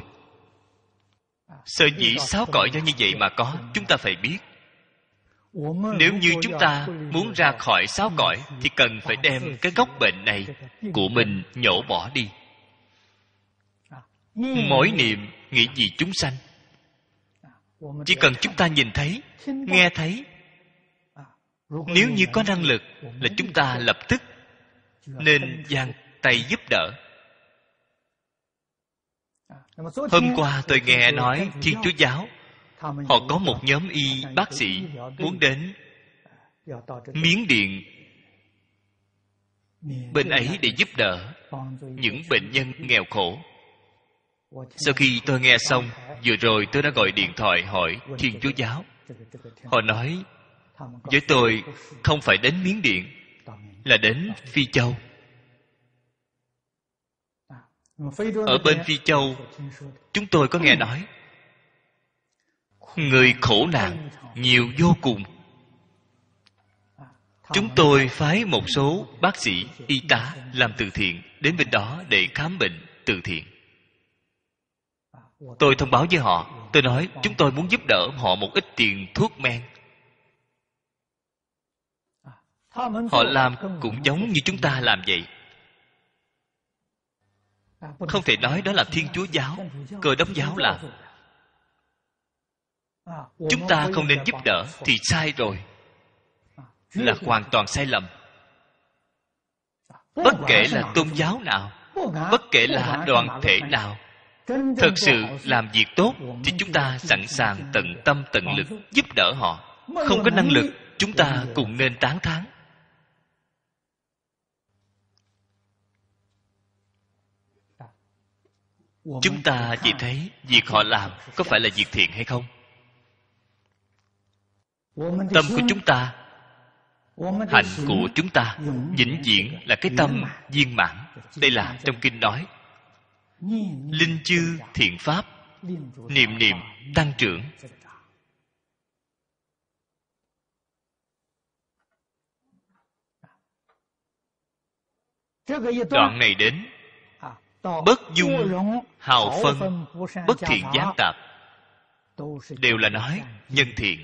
[SPEAKER 1] sở dĩ sáu cõi do như vậy mà có chúng ta phải biết nếu như chúng ta muốn ra khỏi sáu cõi thì cần phải đem cái gốc bệnh này của mình nhổ bỏ đi à, mỗi niệm nghĩ gì chúng sanh chỉ cần chúng ta nhìn thấy nghe thấy nếu như có năng lực là chúng ta lập tức nên giang tay giúp đỡ hôm qua tôi nghe nói thiên chúa giáo họ có một nhóm y bác sĩ muốn đến miến điện bên ấy để giúp đỡ những bệnh nhân nghèo khổ sau khi tôi nghe xong vừa rồi tôi đã gọi điện thoại hỏi thiên chúa giáo họ nói với tôi không phải đến miến điện là đến phi châu
[SPEAKER 2] ở bên phi châu
[SPEAKER 1] chúng tôi có nghe nói người khổ nạn nhiều vô cùng chúng tôi phái một số bác sĩ y tá làm từ thiện đến bên đó để khám bệnh từ thiện Tôi thông báo với họ Tôi nói chúng tôi muốn giúp đỡ họ một ít tiền thuốc men Họ làm cũng giống như chúng ta làm vậy Không thể nói đó là Thiên Chúa Giáo cơ đốc giáo là
[SPEAKER 2] Chúng ta không nên giúp đỡ Thì
[SPEAKER 1] sai rồi Là hoàn toàn sai lầm
[SPEAKER 2] Bất kể là
[SPEAKER 1] tôn giáo nào
[SPEAKER 2] Bất kể là đoàn thể nào thực sự làm
[SPEAKER 1] việc tốt thì chúng ta sẵn sàng tận tâm tận lực giúp đỡ họ không có năng lực chúng ta cũng nên tán thán chúng ta chỉ thấy việc họ làm có phải là việc thiện hay không tâm của chúng ta hạnh của chúng ta vĩnh viễn là cái tâm viên mãn đây là trong kinh nói linh chư thiện pháp
[SPEAKER 2] niệm niệm tăng trưởng
[SPEAKER 1] đoạn này đến bất dung hào phân bất thiện gián tạp đều là nói nhân thiện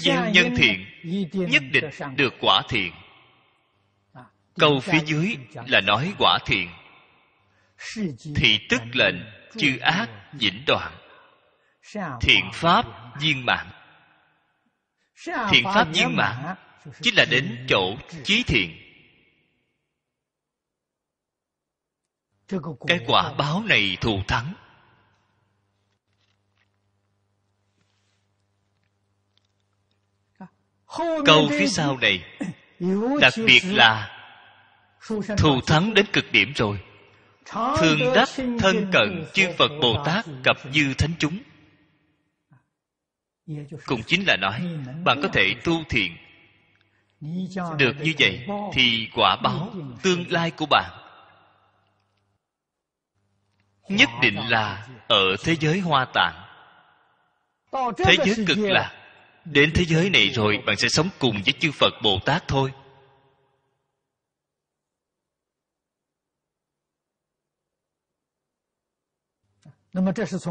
[SPEAKER 2] gieo nhân thiện
[SPEAKER 1] nhất định được quả thiện câu phía dưới là nói quả thiện thị tức lệnh chư ác dĩnh đoạn thiện pháp viên mạng
[SPEAKER 2] thiện pháp viên mạng chính là đến chỗ chí
[SPEAKER 1] thiện cái quả báo này thù thắng
[SPEAKER 2] câu phía sau này đặc biệt là thù
[SPEAKER 1] thắng đến cực điểm rồi
[SPEAKER 2] thường đắc thân cận chư phật bồ tát cập
[SPEAKER 1] như thánh chúng cũng chính là nói bạn có thể tu thiện
[SPEAKER 2] được như vậy thì quả báo
[SPEAKER 1] tương lai của bạn nhất định là ở thế giới hoa tạng thế giới cực lạc đến thế giới này rồi bạn sẽ sống cùng với chư phật bồ tát thôi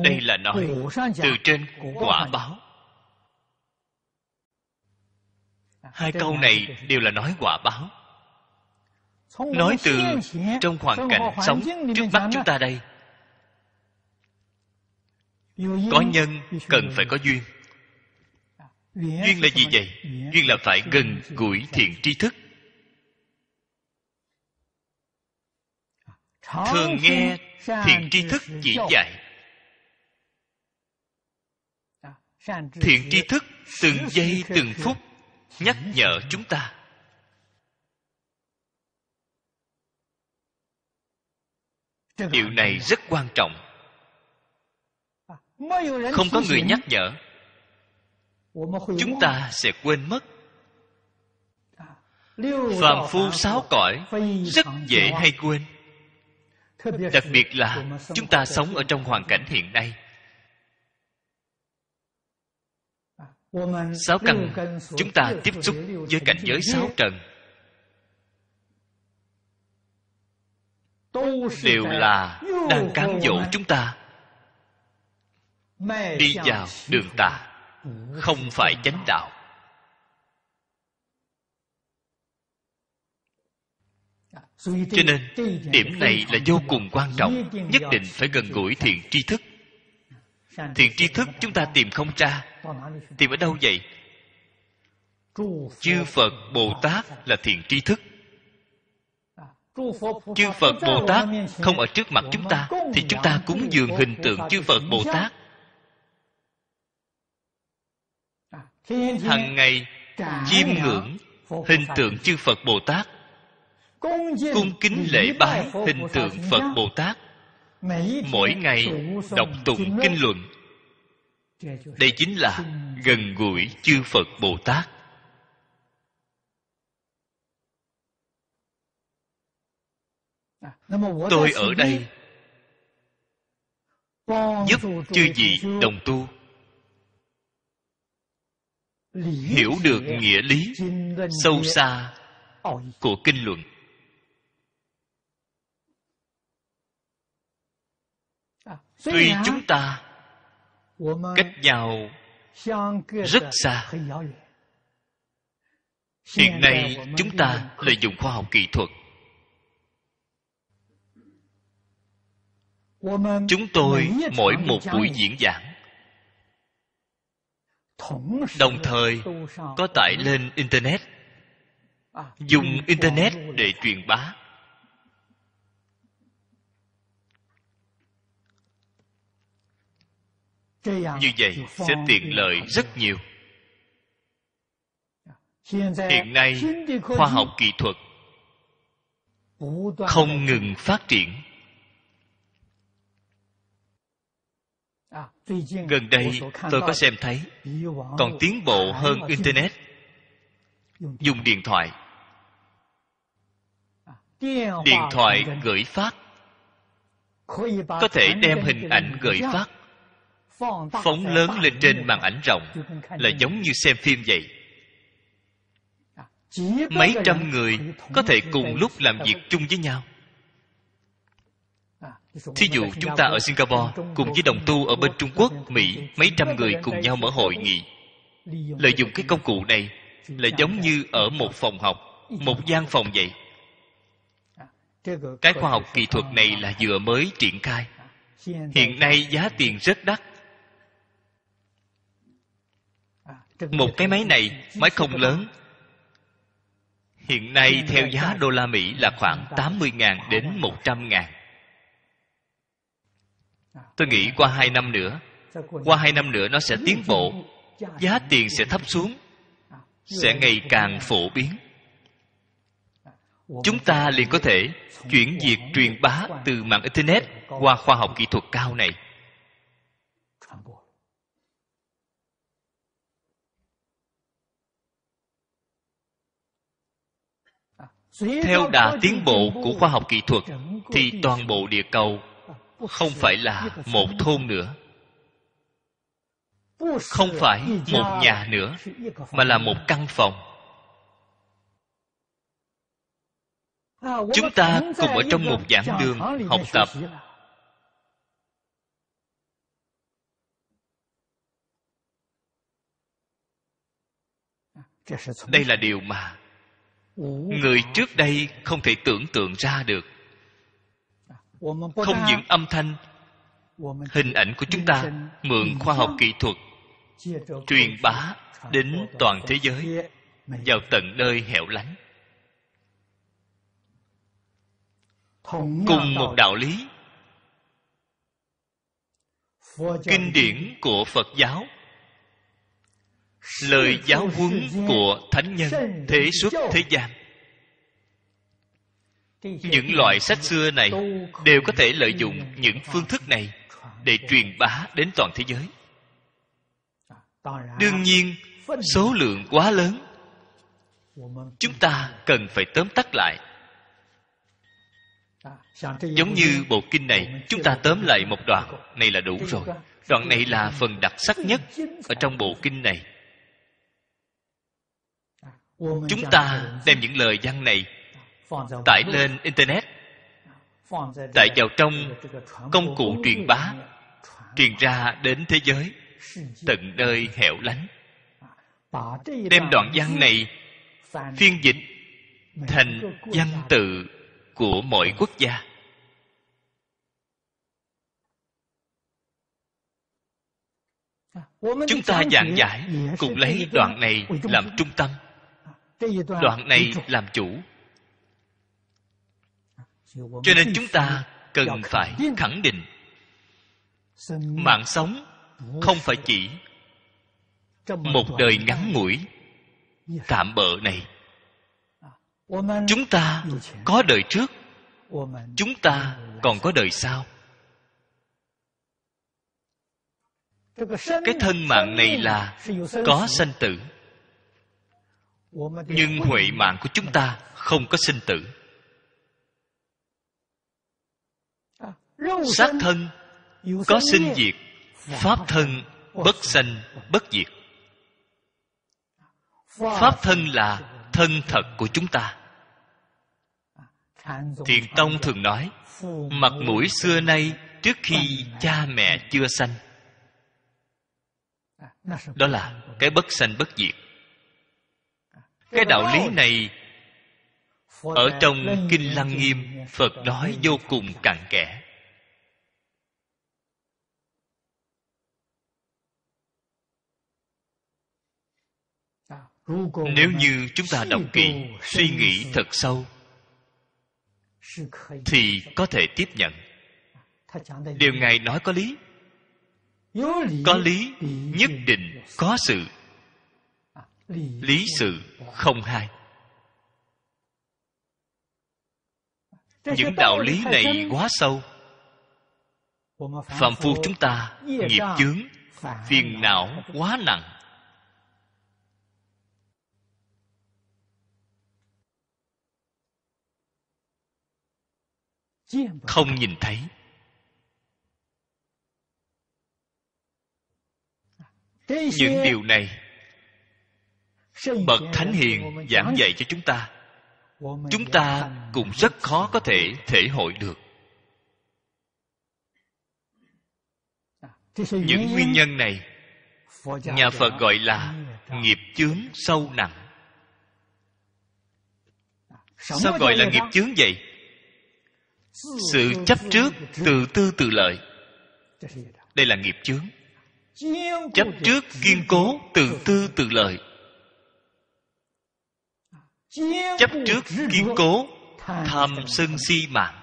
[SPEAKER 2] Đây là nói từ trên quả báo.
[SPEAKER 1] Hai câu này đều là nói quả báo. Nói từ trong hoàn cảnh sống trước mắt chúng ta đây. Có nhân cần phải có duyên. Duyên là gì vậy? Duyên là phải gần gũi thiện tri thức.
[SPEAKER 2] Thường nghe thiện tri thức chỉ dạy thiện tri thức từng giây từng phút
[SPEAKER 1] nhắc nhở chúng ta điều này rất quan trọng à, không có người nhắc nhở chúng ta sẽ quên mất à, phàm phu sáu cõi rất dễ hay quên
[SPEAKER 2] đặc biệt là chúng ta sống
[SPEAKER 1] ở trong hoàn cảnh hiện nay Sáu căn chúng ta tiếp xúc với cảnh giới sáu trần đều là đang cám dỗ chúng ta đi vào đường tà không phải chánh đạo
[SPEAKER 2] cho nên điểm này là
[SPEAKER 1] vô cùng quan trọng nhất định phải gần gũi thiện tri thức thiện tri thức chúng ta tìm không ra tìm ở đâu vậy chư phật bồ tát là thiện tri thức chư phật bồ tát không ở trước mặt chúng ta thì chúng ta cúng dường hình tượng chư phật bồ tát Hằng ngày chiêm ngưỡng hình tượng chư phật bồ tát cung kính lễ bái hình tượng phật bồ tát mỗi ngày đọc tụng kinh luận đây chính là gần gũi chư phật bồ tát
[SPEAKER 2] à, tôi ở đây
[SPEAKER 1] giúp chư vị đồng tu hiểu được nghĩa lý sâu xa của kinh luận tuy chúng ta cách nhau rất xa hiện nay chúng ta lợi dụng khoa học kỹ thuật chúng tôi mỗi một buổi diễn giảng đồng thời có tải lên internet
[SPEAKER 2] à, dùng internet để truyền bá như vậy sẽ tiện lợi rất nhiều hiện nay khoa học kỹ thuật không
[SPEAKER 1] ngừng phát triển gần đây tôi có xem thấy còn tiến bộ hơn internet dùng điện thoại điện thoại gửi phát có thể đem hình ảnh gửi phát phóng lớn lên trên màn ảnh rộng là giống như xem phim vậy mấy trăm người có thể cùng lúc làm việc chung với nhau thí dụ chúng ta ở singapore cùng với đồng tu ở bên trung quốc mỹ mấy trăm người cùng nhau mở hội nghị lợi dụng cái công cụ này là giống như ở một phòng học một gian phòng vậy
[SPEAKER 2] cái khoa học kỹ thuật
[SPEAKER 1] này là vừa mới triển khai hiện nay giá tiền rất đắt
[SPEAKER 2] một cái máy này máy không
[SPEAKER 1] lớn hiện nay theo giá đô la mỹ là khoảng 80 ngàn đến 100 ngàn tôi nghĩ qua hai năm nữa qua hai năm nữa nó sẽ tiến bộ giá tiền sẽ thấp xuống sẽ ngày càng phổ biến chúng ta liền có thể chuyển việc truyền bá từ mạng internet qua khoa học kỹ thuật cao này
[SPEAKER 2] theo đà tiến bộ của khoa học kỹ thuật thì toàn
[SPEAKER 1] bộ địa cầu không phải là một thôn nữa
[SPEAKER 2] không phải một nhà nữa mà là một căn phòng chúng ta cùng ở trong một giảng đường học tập
[SPEAKER 1] đây là điều mà người trước đây không thể tưởng tượng ra được không những âm thanh hình ảnh của chúng ta mượn khoa học kỹ thuật truyền bá đến toàn thế giới vào tận nơi hẻo lánh cùng một đạo lý
[SPEAKER 2] kinh điển
[SPEAKER 1] của phật giáo lời giáo huấn của thánh nhân thế xuất thế gian những loại sách xưa này đều có thể lợi dụng những phương thức này để truyền bá đến toàn thế giới à, đương nhiên số lượng quá lớn chúng ta cần phải tóm tắt lại à, giống như bộ kinh này chúng ta tóm lại một đoạn này là đủ rồi đoạn này là phần đặc sắc nhất ở trong bộ kinh này chúng ta đem những lời văn này tải lên internet tải vào trong công cụ truyền bá truyền ra đến thế giới tận nơi hẻo lánh
[SPEAKER 2] đem đoạn văn này
[SPEAKER 1] phiên dịch thành văn tự của mọi quốc gia chúng ta giảng giải cùng lấy đoạn này làm trung tâm đoạn này làm chủ cho nên chúng ta cần phải khẳng định mạng sống không phải chỉ một đời ngắn ngủi tạm bợ này à, chúng ta có đời trước chúng ta còn có đời sau cái thân mạng này là có sanh tử nhưng huệ mạng của chúng ta không có sinh tử xác thân có sinh diệt pháp thân bất sanh bất diệt pháp thân là thân thật của chúng ta thiền tông thường nói mặt mũi xưa nay trước khi cha mẹ chưa sanh đó là cái bất sanh bất diệt cái đạo lý này
[SPEAKER 2] ở trong kinh lăng nghiêm phật nói vô cùng cặn kẽ
[SPEAKER 1] nếu như chúng ta đọc kỳ suy nghĩ thật sâu thì có thể tiếp nhận điều ngài nói có lý có lý nhất định có sự
[SPEAKER 2] lý sự không hai những đạo lý này quá sâu phàm phu chúng
[SPEAKER 1] ta nghiệp chướng phiền não quá nặng không nhìn thấy những điều này bậc thánh hiền giảng dạy cho chúng ta chúng ta cũng rất khó có thể thể hội được
[SPEAKER 2] những nguyên nhân này nhà phật gọi là
[SPEAKER 1] nghiệp chướng sâu nặng sao gọi là nghiệp chướng vậy sự chấp trước từ tư từ lợi đây là nghiệp chướng chấp trước kiên cố từ tư từ lợi chấp trước kiên cố tham sân si mạng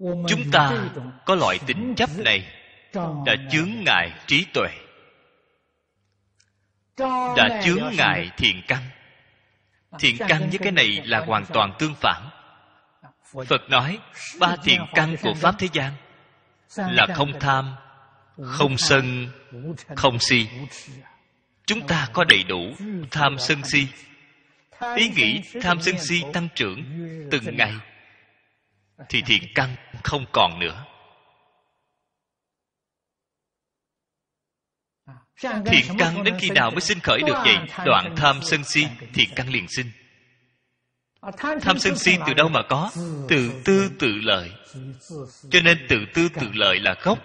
[SPEAKER 1] chúng ta có loại tính chấp này đã chướng ngại trí tuệ
[SPEAKER 2] đã chướng ngại thiện căn thiện căn với cái
[SPEAKER 1] này là hoàn toàn tương phản phật nói ba thiện căn của pháp thế gian là không tham không sân không si chúng ta có đầy đủ tham sân si
[SPEAKER 2] ý nghĩ tham sân si tăng trưởng từng ngày
[SPEAKER 1] thì thiện căn không còn nữa thiện căn đến khi nào mới sinh khởi được vậy đoạn tham sân si thiện căn liền sinh tham sân si từ đâu mà có tự tư tự lợi cho nên tự tư tự lợi là gốc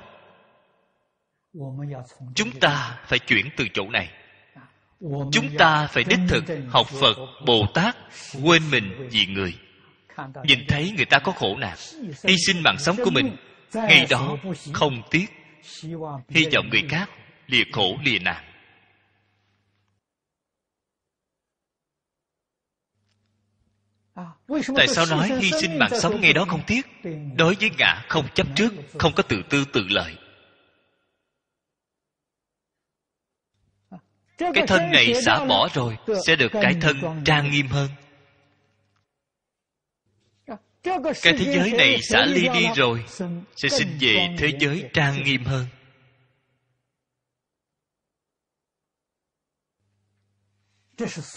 [SPEAKER 1] chúng ta phải chuyển từ chỗ này chúng ta phải đích thực học phật bồ tát quên mình vì người nhìn thấy người ta có khổ nạn hy sinh mạng sống của mình ngay đó không tiếc hy vọng người khác lìa khổ lìa nạn
[SPEAKER 2] tại sao nói hy sinh mạng sống ngay đó không tiếc
[SPEAKER 1] đối với ngã không chấp trước không có tự tư tự lợi
[SPEAKER 2] cái thân này xả bỏ rồi sẽ được cái thân trang nghiêm hơn ờ, cái thế giới này xả ly đi rồi sẽ sinh về thế giới trang nghiêm hơn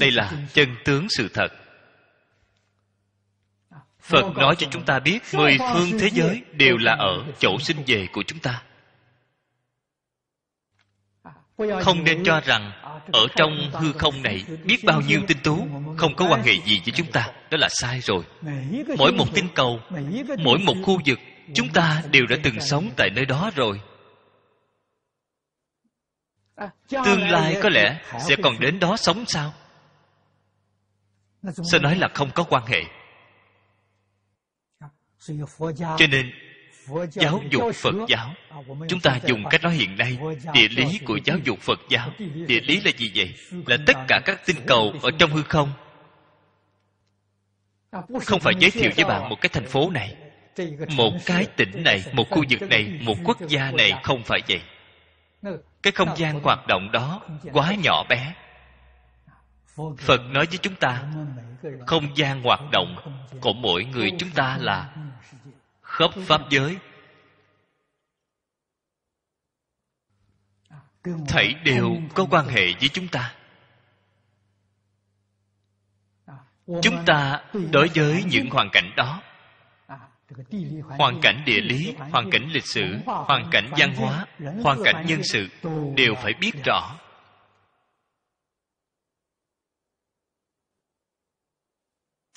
[SPEAKER 1] đây là chân tướng sự thật phật nói cho chúng ta biết mười phương thế giới đều là ở chỗ sinh về của chúng ta
[SPEAKER 2] à, không
[SPEAKER 1] nên cho rằng ở trong hư không này biết bao nhiêu tinh tú không có quan hệ gì với chúng ta đó là sai rồi mỗi một tinh cầu
[SPEAKER 2] mỗi một khu vực
[SPEAKER 1] chúng ta đều đã từng sống tại nơi đó rồi
[SPEAKER 2] tương lai có lẽ sẽ còn đến
[SPEAKER 1] đó sống sao sẽ nói là không có quan hệ
[SPEAKER 2] cho nên giáo dục phật giáo
[SPEAKER 1] à, chúng ta dùng cách nói hiện nay địa lý của giáo dục phật giáo địa lý là gì vậy là tất cả các tinh cầu ở trong hư không à, không phải giới thiệu với bạn một cái thành phố này một cái tỉnh này một khu vực này một quốc gia này không phải vậy cái không gian hoạt động đó quá nhỏ bé phật nói với chúng ta không gian hoạt động của mỗi người chúng ta là khắp pháp giới thảy đều có quan hệ với chúng ta chúng ta đối với những hoàn cảnh đó hoàn cảnh địa lý hoàn cảnh lịch sử hoàn cảnh văn hóa hoàn cảnh nhân sự đều phải biết rõ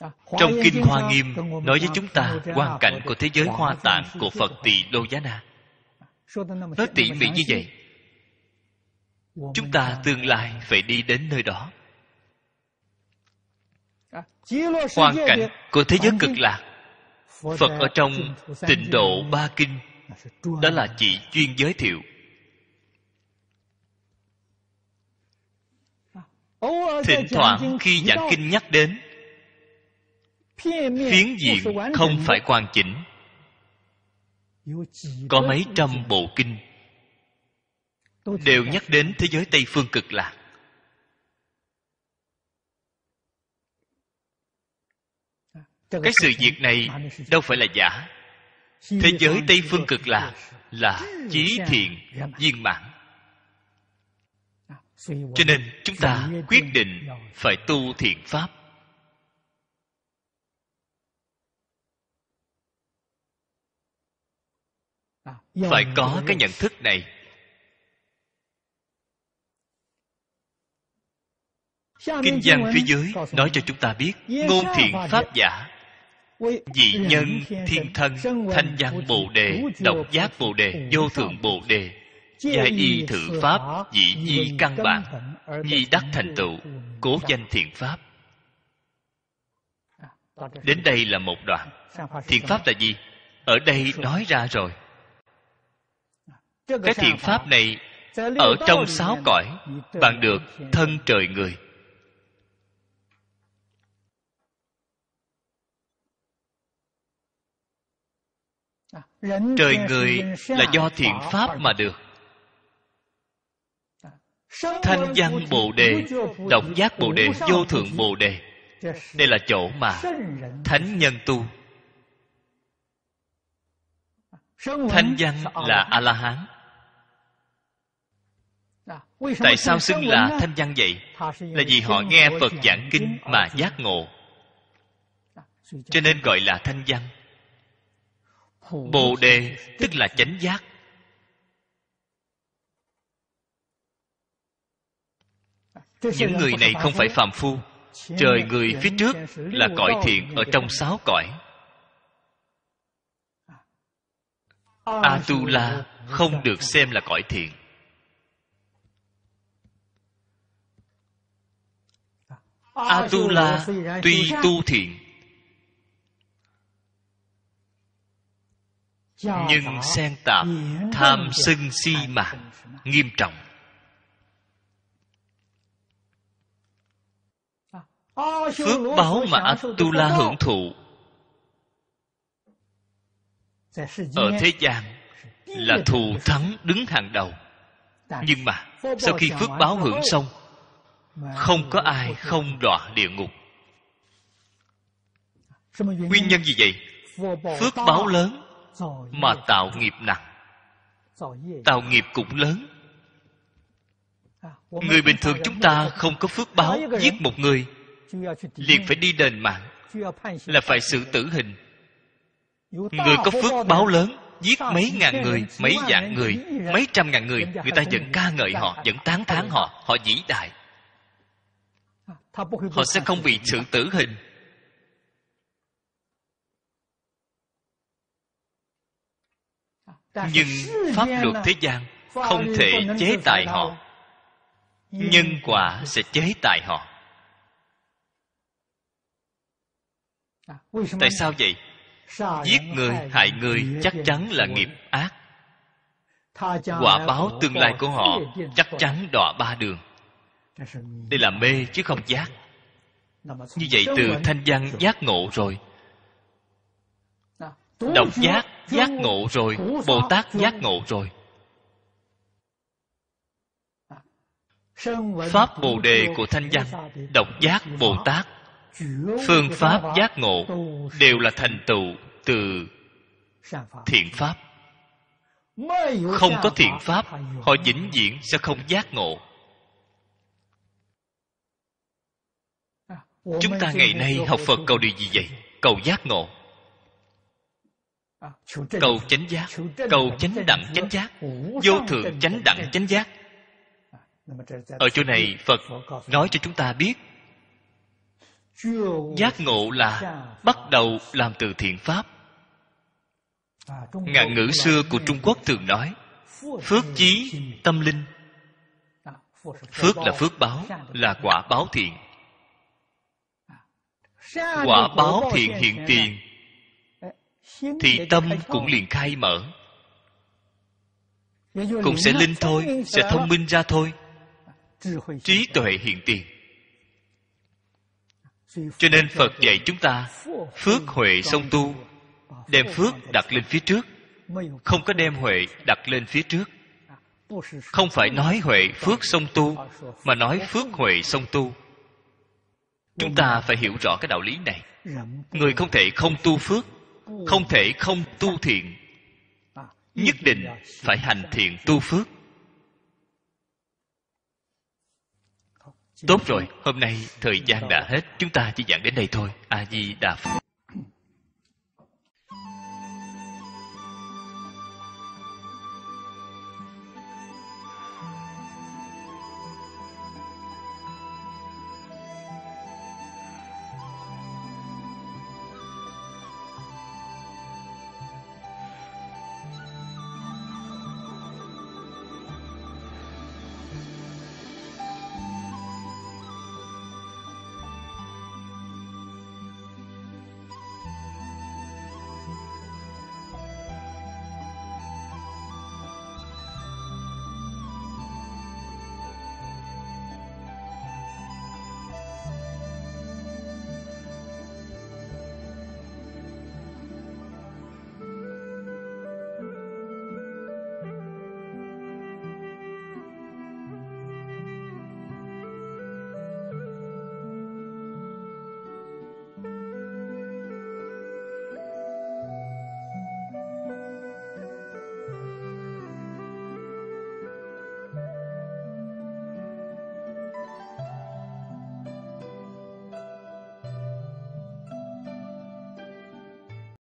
[SPEAKER 2] Ờ, trong kinh hoa nghiêm nói với chúng ta quan cảnh của thế giới hoa tạng của phật tỳ đô giá na nói tỉ mỉ như vậy
[SPEAKER 1] chúng ta tương lai phải đi đến nơi đó ờ, hoàn cảnh của thế giới cực lạc phật ở trong tịnh độ ba kinh đó là chỉ chuyên giới thiệu ờ, thỉnh thoảng khi giảng kinh nhắc đến phiến diện không phải hoàn chỉnh có mấy trăm bộ kinh đều nhắc đến thế giới tây phương cực lạc à, cái sự việc này đâu phải là giả thế giới tây phương cực lạc là chí thiện viên mãn à, cho nên chúng ta quyết định phải tu thiện pháp
[SPEAKER 2] phải có cái nhận thức này kinh văn phía
[SPEAKER 1] dưới nói cho chúng ta biết ngôn thiện pháp giả dị nhân thiên thân thanh văn bồ đề độc giác bồ đề vô thượng bồ đề
[SPEAKER 2] giai y thử pháp
[SPEAKER 1] dị nhi căn bản
[SPEAKER 2] nhi đắc thành tựu cố danh thiện pháp đến
[SPEAKER 1] đây là một đoạn thiện pháp là gì ở đây nói ra rồi
[SPEAKER 2] cái thiện pháp này ở trong sáu cõi bạn được thân trời người trời người là do thiện pháp mà được thanh văn bồ đề động giác bồ đề vô thượng bồ
[SPEAKER 1] đề đây là chỗ mà thánh nhân tu thánh văn là a la hán À, tại sao xưng là thanh văn vậy
[SPEAKER 2] là vì họ nghe phật giảng kinh mà giác
[SPEAKER 1] ngộ à, cho nên gọi là thanh văn
[SPEAKER 2] bồ đề tức
[SPEAKER 1] là chánh giác
[SPEAKER 2] à, những người này không phải phàm phu trời người phía trước là cõi thiện ở trong sáu cõi atula không
[SPEAKER 1] được xem là cõi thiện
[SPEAKER 2] a tu la tuy tu
[SPEAKER 1] thiện nhưng xen tạp tham sân si mạng nghiêm trọng à, phước báo mà A tu la hưởng thụ ở thế gian là thù thắng đứng hàng đầu nhưng mà sau khi phước báo hưởng xong không có ai không đọa địa ngục nguyên nhân gì vậy phước báo lớn mà tạo nghiệp nặng tạo nghiệp cũng lớn à, người bình thường chúng ta không có phước báo giết một người liền phải đi đền mạng là phải xử tử hình người có phước báo lớn giết mấy ngàn người mấy vạn người mấy trăm ngàn người người ta vẫn ca ngợi họ vẫn tán thán họ họ vĩ đại họ sẽ không bị xử tử hình
[SPEAKER 2] à, nhưng pháp luật thế gian không thể chế tài họ nhân
[SPEAKER 1] quả sẽ chế tài họ à, tại sao vậy giết người hại người chắc chắn là nghiệp ác quả báo tương lai của họ chắc chắn đọa ba đường đây là mê chứ không giác Như vậy từ thanh văn giác ngộ rồi Độc giác giác ngộ rồi Bồ Tát giác ngộ rồi
[SPEAKER 2] Pháp Bồ Đề của Thanh Văn Độc giác Bồ Tát Phương Pháp giác ngộ Đều
[SPEAKER 1] là thành tựu từ thiện Pháp Không có thiện Pháp Họ vĩnh viễn sẽ không giác ngộ chúng ta ngày nay học phật cầu điều gì vậy cầu giác ngộ à, cầu chánh giác cầu chánh đẳng chánh giác vô thượng chánh đẳng chánh giác ở chỗ này phật nói cho chúng ta biết giác ngộ là bắt đầu làm từ thiện pháp à, ngạn ngữ xưa của trung quốc thường nói phước chí tâm linh à, phước là phước báo là quả báo thiện quả báo thiện hiện tiền
[SPEAKER 2] ờ, thì tâm cũng liền khai mở cũng sẽ linh thôi sẽ thông minh
[SPEAKER 1] ra thôi trí tuệ hiện tiền cho nên phật dạy chúng ta phước huệ song tu đem phước đặt lên phía trước không có đem huệ đặt lên phía trước không phải nói huệ phước song tu mà nói phước huệ song tu chúng ta phải hiểu rõ cái đạo lý này người không thể không tu phước không thể không tu thiện nhất định phải hành thiện tu phước tốt rồi hôm nay thời gian đã hết chúng ta chỉ giảng đến đây thôi a di đà phật